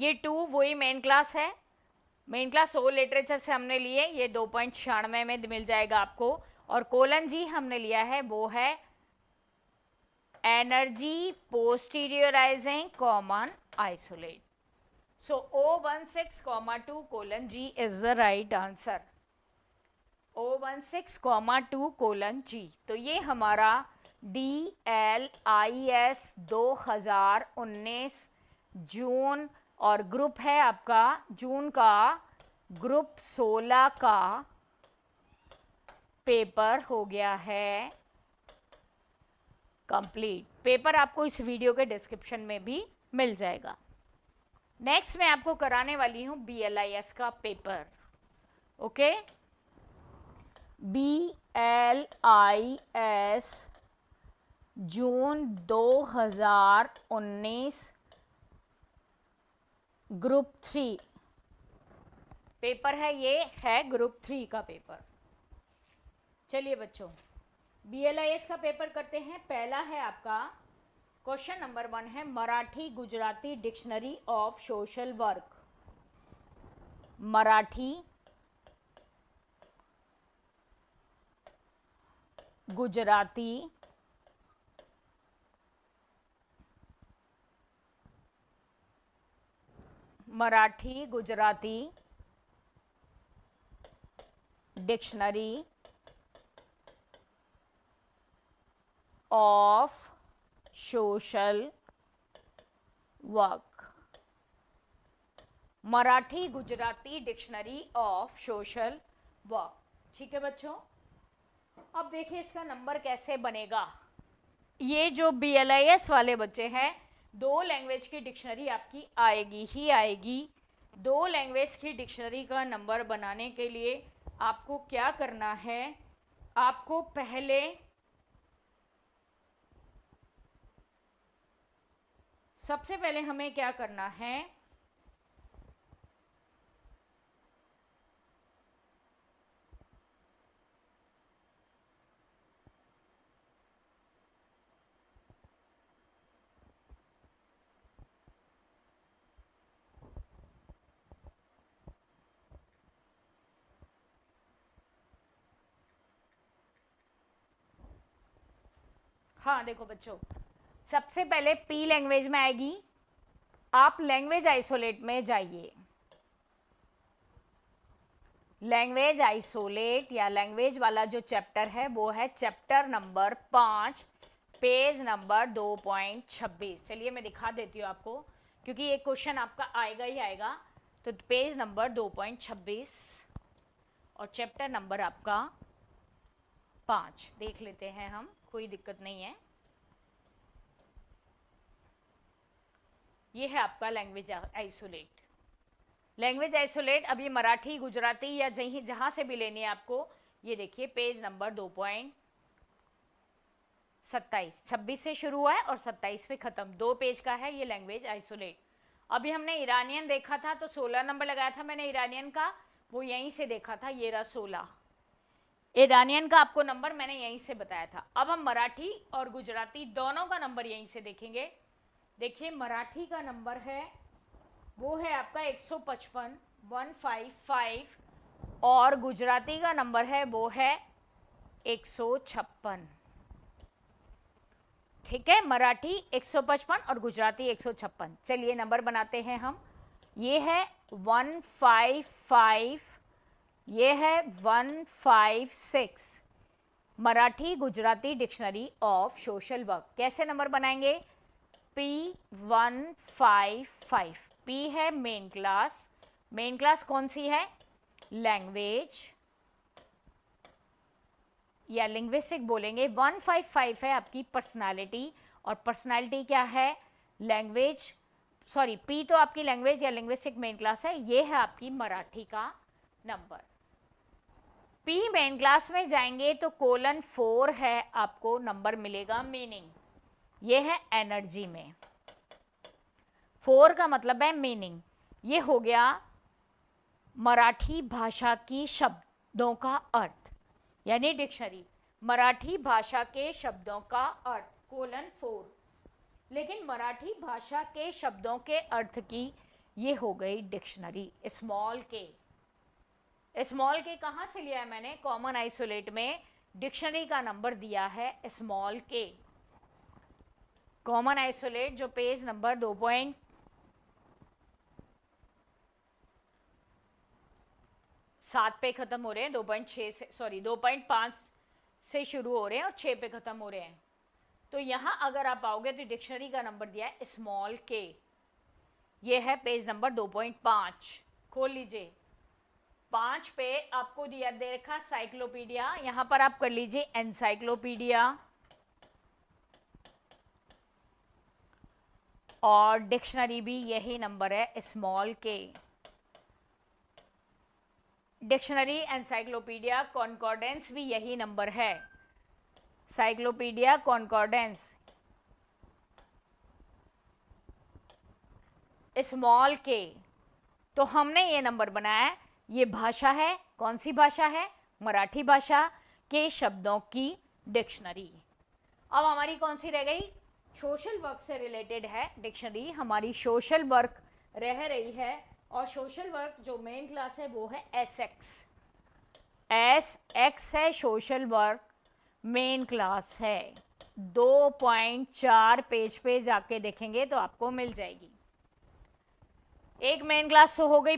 ये टू वही मेन क्लास है मेन क्लास ओ लिटरेचर से हमने लिए ये दो पॉइंट छियानवे में मिल जाएगा आपको और कोलन जी हमने लिया है वो है energy posteriorising common isolate so O one six comma two colon G is the right answer O one six comma two colon G तो ये हमारा डी एल आई एस दो हज़ार उन्नीस जून और ग्रुप है आपका जून का ग्रुप सोलह का पेपर हो गया है कंप्लीट पेपर आपको इस वीडियो के डिस्क्रिप्शन में भी मिल जाएगा नेक्स्ट मैं आपको कराने वाली हूँ बी एल आई एस का paper okay okay? B L I S June 2019 group three paper है ये है ग्रुप थ्री का पेपर चलिए बच्चों बी एल आई एस का पेपर करते हैं पहला है आपका क्वेश्चन नंबर वन है Marathi Gujarati dictionary of social work Marathi Gujarati Marathi Gujarati dictionary of social work Marathi Gujarati dictionary of social work ठीक है बच्चों अब देखिए इसका नंबर कैसे बनेगा ये जो बी वाले बच्चे हैं दो लैंग्वेज की डिक्शनरी आपकी आएगी ही आएगी दो लैंग्वेज की डिक्शनरी का नंबर बनाने के लिए आपको क्या करना है आपको पहले सबसे पहले हमें क्या करना है हाँ देखो बच्चों सबसे पहले पी लैंग्वेज में आएगी आप लैंग्वेज आइसोलेट में जाइए लैंग्वेज आइसोलेट या लैंग्वेज वाला जो चैप्टर है वो है चैप्टर नंबर पाँच पेज नंबर दो पॉइंट छब्बीस चलिए मैं दिखा देती हूँ आपको क्योंकि ये क्वेश्चन आपका आएगा ही आएगा तो पेज नंबर दो पॉइंट छब्बीस और चैप्टर नंबर आपका पाँच देख लेते हैं हम कोई दिक्कत नहीं है ये है आपका लैंग्वेज आइसोलेट लैंग्वेज आइसोलेट अभी मराठी गुजराती या जहीं जहाँ से भी लेनी है आपको ये देखिए पेज नंबर दो पॉइंट सत्ताईस छब्बीस से शुरू हुआ है और सत्ताईस पे ख़त्म दो पेज का है ये लैंग्वेज आइसोलेट अभी हमने ईरानियन देखा था तो सोलह नंबर लगाया था मैंने ईरानियन का वो यहीं से देखा था ये रहा सोलह ईरानियन का आपको नंबर मैंने यहीं से बताया था अब हम मराठी और गुजराती दोनों का नंबर यहीं से देखेंगे देखिए मराठी का नंबर है वो है आपका 155 155 और गुजराती का नंबर है वो है छप्पन ठीक है मराठी 155 और गुजराती छप्पन चलिए नंबर बनाते हैं हम ये है 155 ये है one five six Marathi Gujarati dictionary of social work कैसे नंबर बनाएंगे P one five five P है मेन क्लास मेन क्लास कौन सी है लैंग्वेज या लिंग्विस्टिक बोलेंगे वन फाइव फाइव है आपकी पर्सनालिटी और पर्सनालिटी क्या है लैंग्वेज सॉरी पी तो आपकी लैंग्वेज या लिंग्विस्टिक मेन क्लास है ये है आपकी मराठी का नंबर पी मेन क्लास में जाएंगे तो कोलन फोर है आपको नंबर मिलेगा मीनिंग ये है एनर्जी में फोर का मतलब है मीनिंग ये हो गया मराठी भाषा की शब्दों का अर्थ यानी डिक्शनरी मराठी भाषा के शब्दों का अर्थ कोलन फोर लेकिन मराठी भाषा के शब्दों के अर्थ की ये हो गई डिक्शनरी स्मॉल के स्मॉल के कहाँ से लिया है मैंने कॉमन आइसोलेट में डिक्शनरी का नंबर दिया है स्मॉल के कॉमन आइसोलेट जो पेज नंबर दो पॉइंट सात पे ख़त्म हो रहे हैं दो पॉइंट छः से सॉरी दो पॉइंट पाँच से शुरू हो रहे हैं और छः पे ख़त्म हो रहे हैं तो यहाँ अगर आप आओगे तो डिक्शनरी का नंबर दिया है स्मॉल के ये है पेज नंबर दो पॉइंट पाँच खोल लीजिए पांच पे आपको दिया दे रखा साइक्लोपीडिया यहां पर आप कर लीजिए एनसाइक्लोपीडिया और डिक्शनरी भी यही नंबर है स्मॉल के डिक्शनरी एनसाइक्लोपीडिया कॉन्कॉर्डेंस भी यही नंबर है साइक्लोपीडिया कॉन्कॉर्डेंस स्मॉल के तो हमने ये नंबर बनाया है ये भाषा है कौन सी भाषा है मराठी भाषा के शब्दों की डिक्शनरी अब हमारी कौन सी रह गई सोशल वर्क से रिलेटेड है डिक्शनरी हमारी सोशल वर्क रह रही है और सोशल वर्क जो मेन क्लास है वो है एस एक्स एस एक्स है सोशल वर्क मेन क्लास है दो पॉइंट चार पेज पे जाके देखेंगे तो आपको मिल जाएगी एक मेन क्लास तो हो गई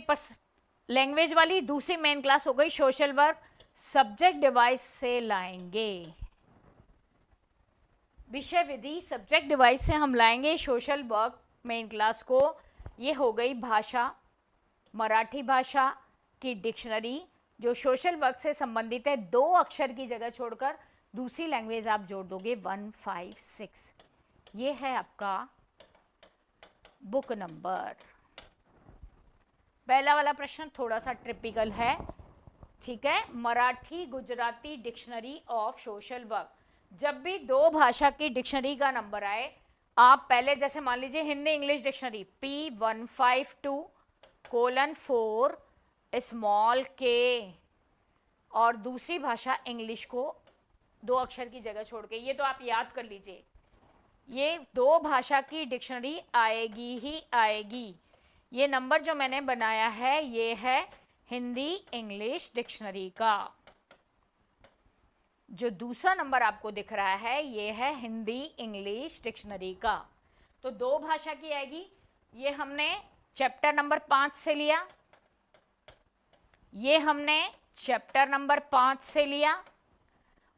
लैंग्वेज वाली दूसरी मेन क्लास हो गई सोशल वर्क सब्जेक्ट डिवाइस से लाएंगे विषय विधि सब्जेक्ट डिवाइस से हम लाएंगे सोशल वर्क मेन क्लास को ये हो गई भाषा मराठी भाषा की डिक्शनरी जो सोशल वर्क से संबंधित है दो अक्षर की जगह छोड़कर दूसरी लैंग्वेज आप जोड़ दोगे वन फाइव सिक्स ये है आपका बुक नंबर पहला वाला प्रश्न थोड़ा सा ट्रिपिकल है ठीक है Marathi Gujarati dictionary of social work जब भी दो भाषा की डिक्शनरी का नंबर आए आप पहले जैसे मान लीजिए Hindi English dictionary P one five two colon four small k और दूसरी भाषा इंग्लिश को दो अक्षर की जगह छोड़ के ये तो आप याद कर लीजिए ये दो भाषा की डिक्शनरी आएगी ही आएगी ये नंबर जो मैंने बनाया है ये है हिंदी इंग्लिश डिक्शनरी का जो दूसरा नंबर आपको दिख रहा है ये है हिंदी इंग्लिश डिक्शनरी का तो दो भाषा की आएगी ये हमने चैप्टर नंबर पांच से लिया ये हमने चैप्टर नंबर पांच से लिया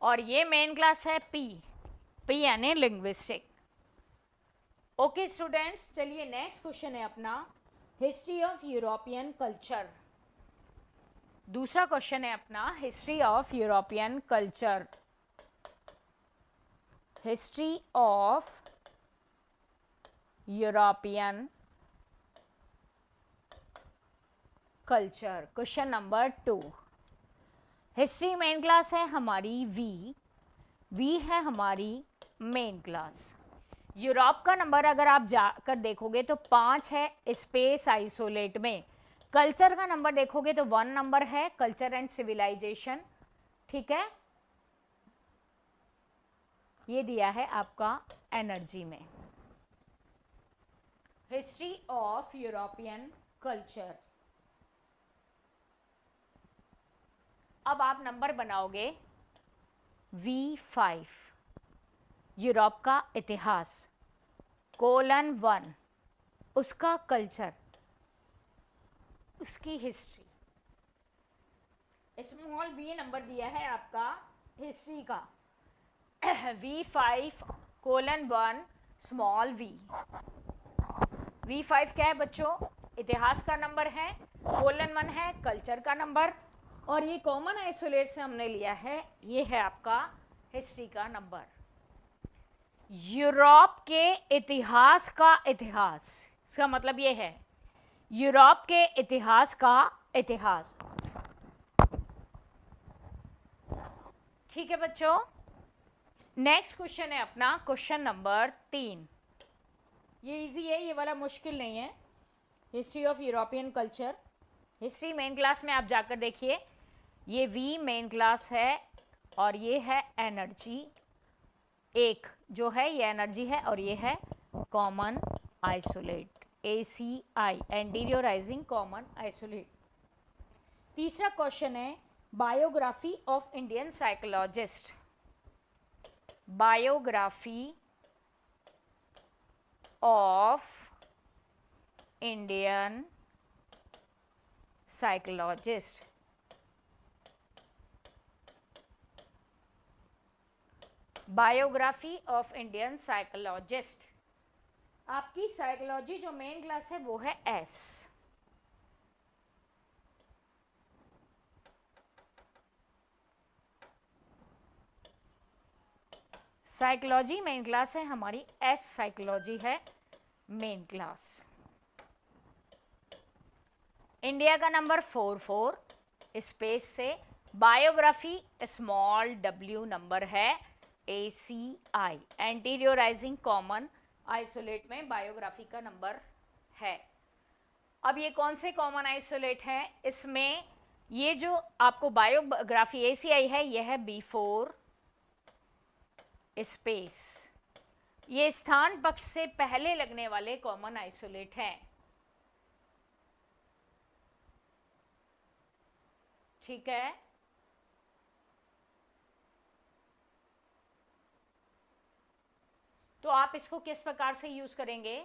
और ये मेन क्लास है पी पी यानी लिंग्विस्टिक ओके स्टूडेंट्स चलिए नेक्स्ट क्वेश्चन है अपना हिस्ट्री ऑफ यूरोपियन कल्चर दूसरा क्वेश्चन है अपना history of European culture history of European culture question number two history main class है हमारी वी वी है हमारी मेन क्लास यूरोप का नंबर अगर आप जाकर देखोगे तो पांच है स्पेस आइसोलेट में कल्चर का नंबर देखोगे तो वन नंबर है कल्चर एंड सिविलाइजेशन ठीक है ये दिया है आपका एनर्जी में हिस्ट्री ऑफ यूरोपियन कल्चर अब आप नंबर बनाओगे वी फाइव यूरोप का इतिहास कोलन वन उसका कल्चर उसकी हिस्ट्री स्मॉल वी नंबर दिया है आपका हिस्ट्री का V five colon one small v V five क्या है बच्चों इतिहास का नंबर है कोलन वन है कल्चर का नंबर और ये कॉमन आइसोलेट से हमने लिया है ये है आपका हिस्ट्री का नंबर यूरोप के इतिहास का इतिहास इसका मतलब ये है यूरोप के इतिहास का इतिहास ठीक है बच्चों नेक्स्ट क्वेश्चन है अपना क्वेश्चन नंबर तीन ये इजी है ये वाला मुश्किल नहीं है history of European culture history main class में आप जाकर देखिए ये वी मेन क्लास है और ये है एनर्जी एक जो है ये एनर्जी है और ये है common isolate A C I एंटीरियोराइजिंग common isolate तीसरा क्वेश्चन है biography of Indian psychologist biography of Indian psychologist biography of Indian psychologist आपकी साइकोलॉजी जो मेन क्लास है वो है एस साइकोलॉजी मेन क्लास है हमारी एस साइकोलॉजी है मेन क्लास इंडिया का नंबर फोर फोर स्पेस से बायोग्राफी स्मॉल डब्ल्यू नंबर है A C I एंटीरियोराइजिंग common isolate में बायोग्राफी का नंबर है अब ये कौन से कॉमन आइसोलेट हैं इसमें ये जो आपको बायोग्राफी ए सी आई है यह है फोर स्पेस ये स्थान पक्ष से पहले लगने वाले कॉमन आइसोलेट हैं ठीक है तो आप इसको किस प्रकार से यूज़ करेंगे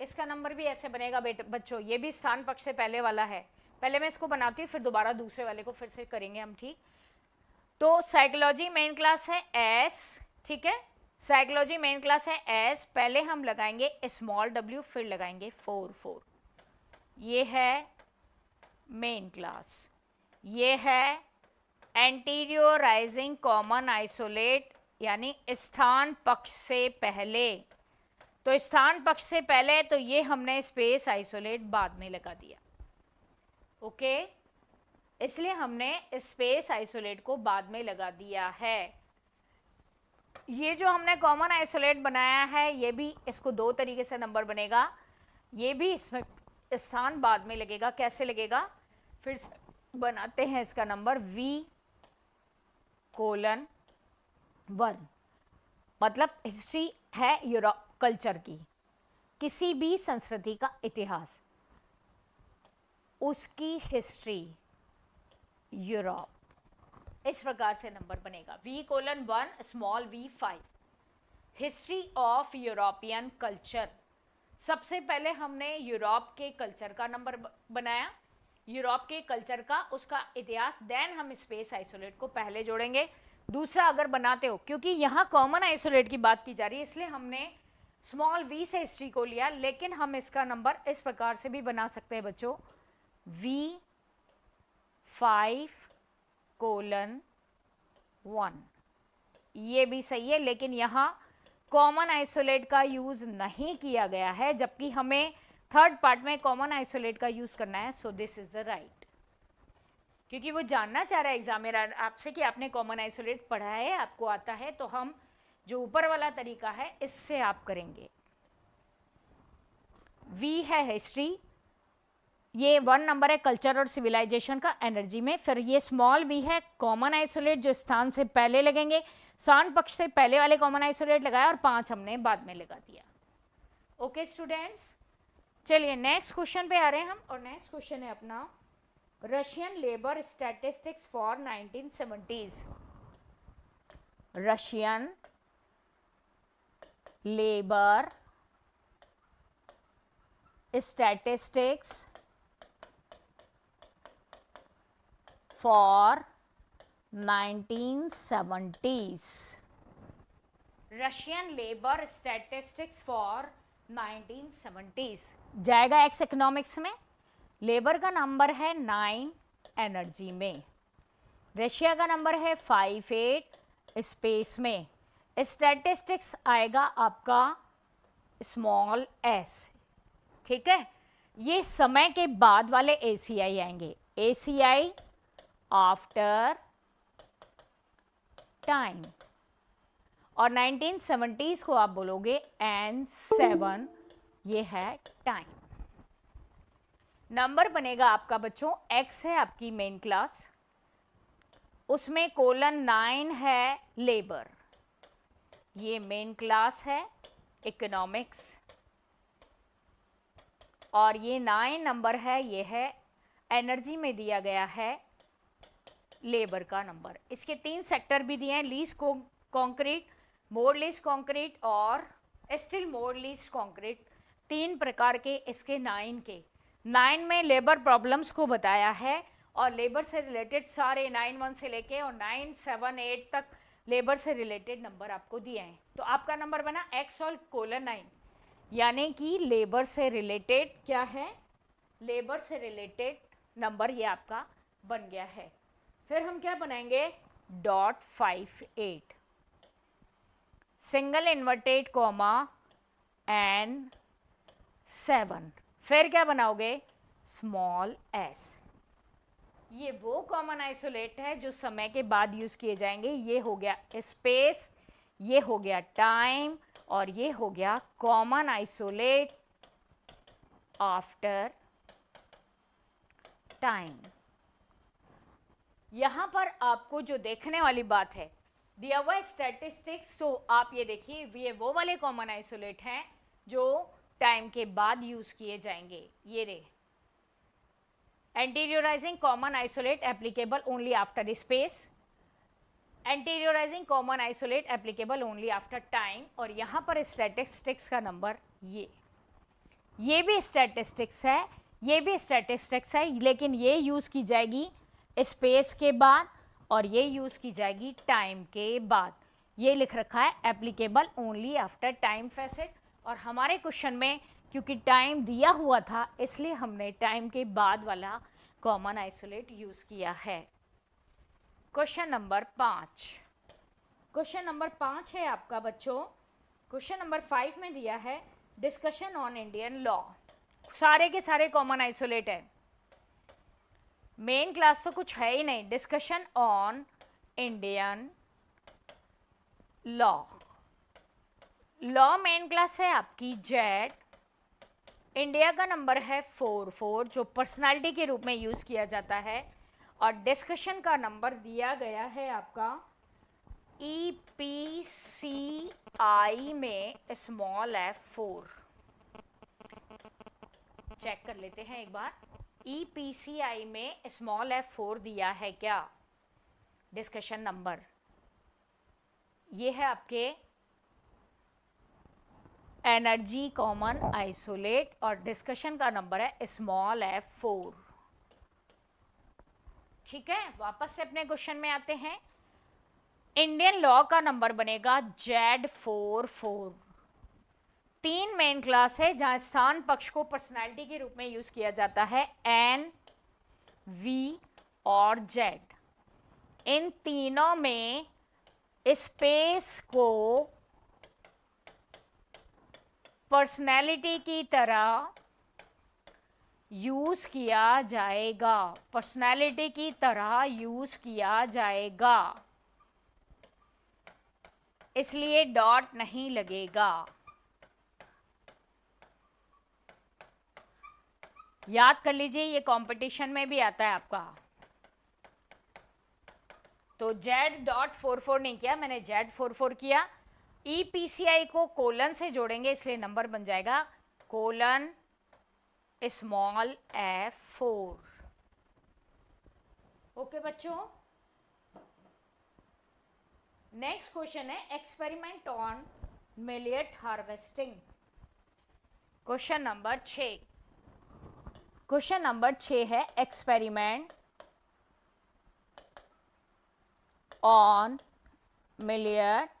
इसका नंबर भी ऐसे बनेगा बेटे बच्चों ये भी स्थान पक्ष से पहले वाला है पहले मैं इसको बनाती हूँ फिर दोबारा दूसरे वाले को फिर से करेंगे हम ठीक तो साइकोलॉजी मेन क्लास है एस ठीक है साइकोलॉजी मेन क्लास है एस पहले हम लगाएंगे स्मॉल डब्ल्यू फिर लगाएंगे फोर फोर ये है मेन क्लास ये है एंटीरियोराइजिंग कॉमन आइसोलेट यानी स्थान पक्ष से पहले तो स्थान पक्ष से पहले तो ये हमने स्पेस आइसोलेट बाद में लगा दिया ओके इसलिए हमने स्पेस आइसोलेट को बाद में लगा दिया है ये जो हमने कॉमन आइसोलेट बनाया है ये भी इसको दो तरीके से नंबर बनेगा ये भी इसमें स्थान बाद में लगेगा कैसे लगेगा फिर बनाते हैं इसका नंबर वी कोलन वन मतलब हिस्ट्री है यूरोप कल्चर की किसी भी संस्कृति का इतिहास उसकी हिस्ट्री यूरोप इस प्रकार से नंबर बनेगा V colon one small v five history of European culture सबसे पहले हमने यूरोप के कल्चर का नंबर बनाया यूरोप के कल्चर का उसका इतिहास देन हम स्पेस आइसोलेट को पहले जोड़ेंगे दूसरा अगर बनाते हो क्योंकि यहाँ कॉमन आइसोलेट की बात की जा रही है इसलिए हमने स्मॉल वी से हिस्ट्री को लिया लेकिन हम इसका नंबर इस प्रकार से भी बना सकते हैं बच्चों वी फाइव कोलन वन ये भी सही है लेकिन यहाँ कॉमन आइसोलेट का यूज़ नहीं किया गया है जबकि हमें थर्ड पार्ट में कॉमन आइसोलेट का यूज़ करना है so this is the right क्योंकि वो जानना चाह रहा है एग्जामिनर आपसे कि आपने कॉमन आइसोलेट पढ़ा है आपको आता है तो हम जो ऊपर वाला तरीका है इससे आप करेंगे वी है हिस्ट्री ये वन नंबर है कल्चर और सिविलाइजेशन का एनर्जी में फिर ये स्मॉल वी है कॉमन आइसोलेट जो स्थान से पहले लगेंगे सान पक्ष से पहले वाले कॉमन आइसोलेट लगाया और पांच हमने बाद में लगा दिया ओके स्टूडेंट्स चलिए नेक्स्ट क्वेश्चन पे आ रहे हैं हम और नेक्स्ट क्वेश्चन है अपना Russian labour statistics for 1970s Russian labour statistics for 1970s Russian labour statistics for 1970s जाएगा एक्स इकोनॉमिक्स में लेबर का नंबर है नाइन एनर्जी में रशिया का नंबर है फाइव एट स्पेस में स्टैटिस्टिक्स आएगा आपका स्मॉल एस ठीक है ये समय के बाद वाले ए सी आई आएंगे ए सी आई आफ्टर टाइम और 1970s को आप बोलोगे एन सेवन ये है टाइम नंबर बनेगा आपका बच्चों एक्स है आपकी मेन क्लास उसमें कोलन नाइन है लेबर ये मेन क्लास है इकोनॉमिक्स और ये नाइन नंबर है ये है एनर्जी में दिया गया है लेबर का नंबर इसके तीन सेक्टर भी दिए हैं less concrete more less concrete और स्टिल मोर लीस कॉन्क्रीट तीन प्रकार के इसके नाइन के नाइन में लेबर प्रॉब्लम्स को बताया है और लेबर से रिलेटेड सारे नाइन वन से लेके और नाइन सेवन एट तक लेबर से रिलेटेड नंबर आपको दिए हैं तो आपका नंबर बना एक्स और कोलर नाइन यानी कि लेबर से रिलेटेड क्या है लेबर से रिलेटेड नंबर ये आपका बन गया है फिर हम क्या बनाएंगे dot five eight single inverted comma N seven फिर क्या बनाओगे स्मॉल एस ये वो कॉमन आइसोलेट है जो समय के बाद यूज़ किए जाएंगे ये हो गया स्पेस ये हो गया टाइम और ये हो गया कॉमन आइसोलेट आफ्टर टाइम यहां पर आपको जो देखने वाली बात है दिया हुआ स्टैटिस्टिक्स तो आप ये देखिए ये वो वाले कॉमन आइसोलेट हैं जो टाइम के बाद यूज किए जाएंगे ये रे anteriorizing common isolate applicable only after space anteriorizing common isolate applicable only after time और यहां पर स्टेटिस्टिक्स का नंबर ये ये भी स्टेटिस्टिक्स है ये भी स्टेटिस्टिक्स है लेकिन ये यूज की जाएगी स्पेस के बाद और ये यूज की जाएगी टाइम के बाद ये लिख रखा है applicable only after time facet और हमारे क्वेश्चन में क्योंकि टाइम दिया हुआ था इसलिए हमने टाइम के बाद वाला कॉमन आइसोलेट यूज़ किया है क्वेश्चन नंबर पाँच क्वेश्चन नंबर पाँच है आपका बच्चों क्वेश्चन नंबर फाइव में दिया है डिस्कशन ऑन इंडियन लॉ सारे के सारे कॉमन आइसोलेट है मेन क्लास तो कुछ है ही नहीं discussion on Indian law law main class है आपकी जेट इंडिया का नंबर है फोर फोर जो पर्सनालिटी के रूप में यूज़ किया जाता है और डिस्कशन का नंबर दिया गया है आपका ई पी सी आई में स्मॉल एफ फोर चेक कर लेते हैं एक बार ई पी सी आई में स्मॉल एफ फोर दिया है क्या डिस्कशन नंबर ये है आपके एनर्जी कॉमन आइसोलेट और डिस्कशन का नंबर है स्मॉल एफ फोर ठीक है वापस से अपने क्वेश्चन में आते हैं इंडियन लॉ का नंबर बनेगा जेड फोर फोर तीन मेन क्लास है जहां स्थान पक्ष को पर्सनालिटी के रूप में यूज किया जाता है एन वी और जेड इन तीनों में स्पेस को पर्सनैलिटी की तरह यूज़ किया जाएगा पर्सनैलिटी की तरह यूज़ किया जाएगा इसलिए डॉट नहीं लगेगा याद कर लीजिए ये कंपटीशन में भी आता है आपका तो जेड डॉट फोर फोर नहीं किया मैंने जेड फोर फोर किया ईपीसीआई e को कोलन से जोड़ेंगे इसलिए नंबर बन जाएगा colon small f four okay बच्चों नेक्स्ट क्वेश्चन है experiment on millet harvesting question number छ क्वेश्चन नंबर छ है experiment on millet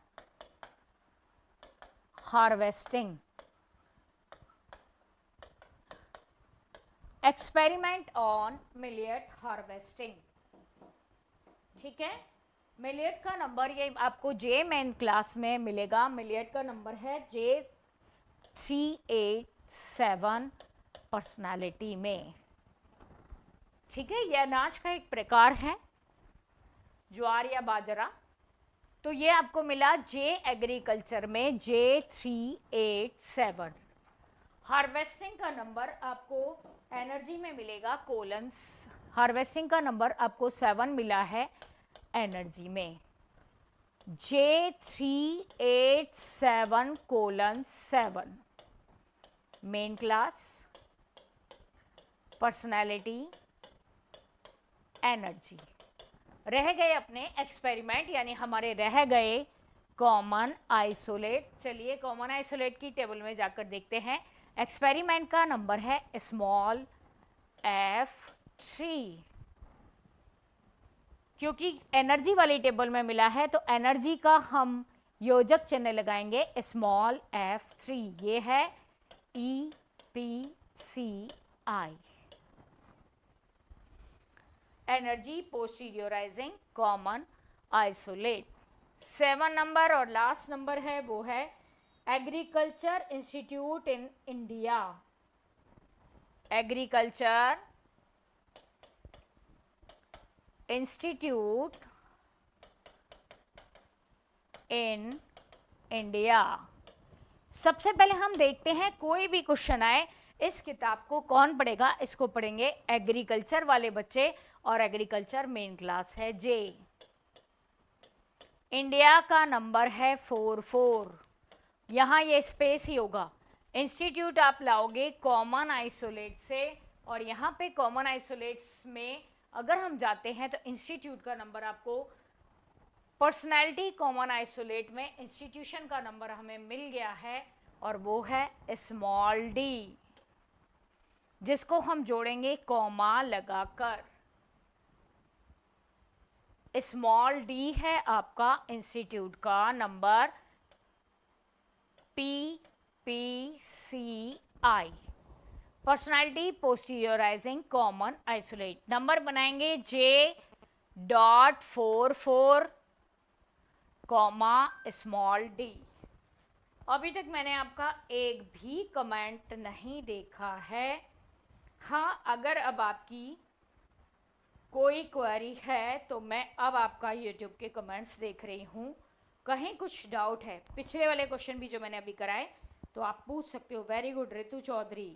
harvesting. Experiment on millet harvesting ठीक है मिलियट का नंबर ये आपको जे मैन क्लास में मिलेगा मिलियट का नंबर है J three eight seven personality में ठीक है यह अनाज का एक प्रकार है ज्वार या बाजरा तो ये आपको मिला जे एग्रीकल्चर में J three eight seven harvesting का नंबर आपको एनर्जी में मिलेगा कोलंस हार्वेस्टिंग का नंबर आपको सेवन मिला है एनर्जी में J three eight seven colon seven main class personality energy रह गए अपने एक्सपेरिमेंट यानी हमारे रह गए कॉमन आइसोलेट चलिए कॉमन आइसोलेट की टेबल में जाकर देखते हैं एक्सपेरिमेंट का नंबर है स्मॉल एफ थ्री क्योंकि एनर्जी वाली टेबल में मिला है तो एनर्जी का हम योजक चिन्ह लगाएंगे स्मॉल एफ थ्री ये है E P C I energy posteriorizing common isolate. Seven number और लास्ट नंबर है वो है agriculture institute in India agriculture institute in India सबसे पहले हम देखते हैं कोई भी क्वेश्चन आए इस किताब को कौन पढ़ेगा इसको पढ़ेंगे एग्रीकल्चर वाले बच्चे और एग्रीकल्चर मेन क्लास है जे इंडिया का नंबर है फोर फोर यहाँ ये स्पेस ही होगा इंस्टीट्यूट आप लाओगे कॉमन आइसोलेट से और यहाँ पे कॉमन आइसोलेट्स में अगर हम जाते हैं तो इंस्टीट्यूट का नंबर आपको पर्सनैलिटी कॉमन आइसोलेट में इंस्टीट्यूशन का नंबर हमें मिल गया है और वो है स्मॉल डी जिसको हम जोड़ेंगे कॉमा लगाकर स्मॉल डी है आपका इंस्टीट्यूट का number P P C I personality posteriorizing common isolate number बनाएंगे J dot four four comma small d अभी तक मैंने आपका एक भी कमेंट नहीं देखा है हाँ अगर अब आपकी कोई क्वेरी है तो मैं अब आपका यूट्यूब के कमेंट्स देख रही हूँ कहीं कुछ डाउट है पिछले वाले क्वेश्चन भी जो मैंने अभी कराए तो आप पूछ सकते हो very good Ritu Chaudhary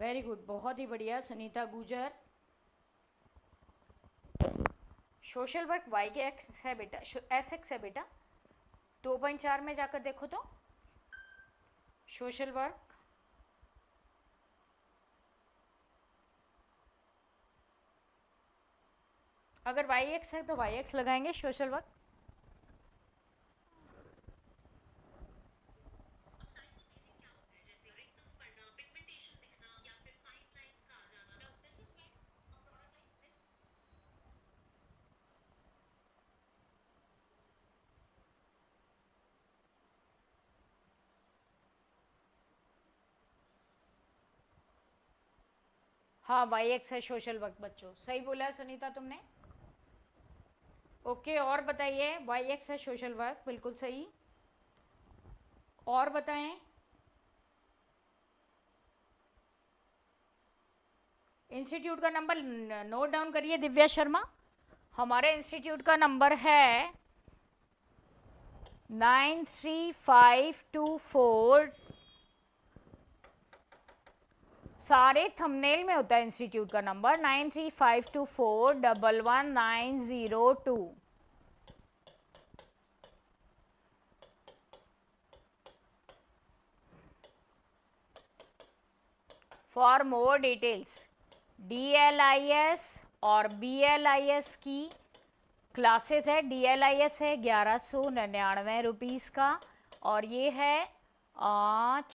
very good बहुत ही बढ़िया Sunita Gujar social work Y के एक्स है बेटा एस एक्स है बेटा दो पॉइंट चार में जाकर देखो तो सोशल वर्क अगर वाई एक्स है तो वाई एक्स लगाएंगे सोशल वर्क हाँ वाई एक्स है सोशल वर्क बच्चों सही बोला है सुनीता तुमने ओके और बताइए वाई एक्स है सोशल वर्क बिल्कुल सही और बताएं इंस्टीट्यूट का नंबर नोट डाउन करिए दिव्या शर्मा हमारे इंस्टीट्यूट का नंबर है nine three five two four सारे थंबनेल में होता है इंस्टीट्यूट का number nine three five two four double one nine zero two for more details D L I S और बी एल आई एस की classes है D L I S है ग्यारह सौ निन्यानवे रुपीज़ का और ये है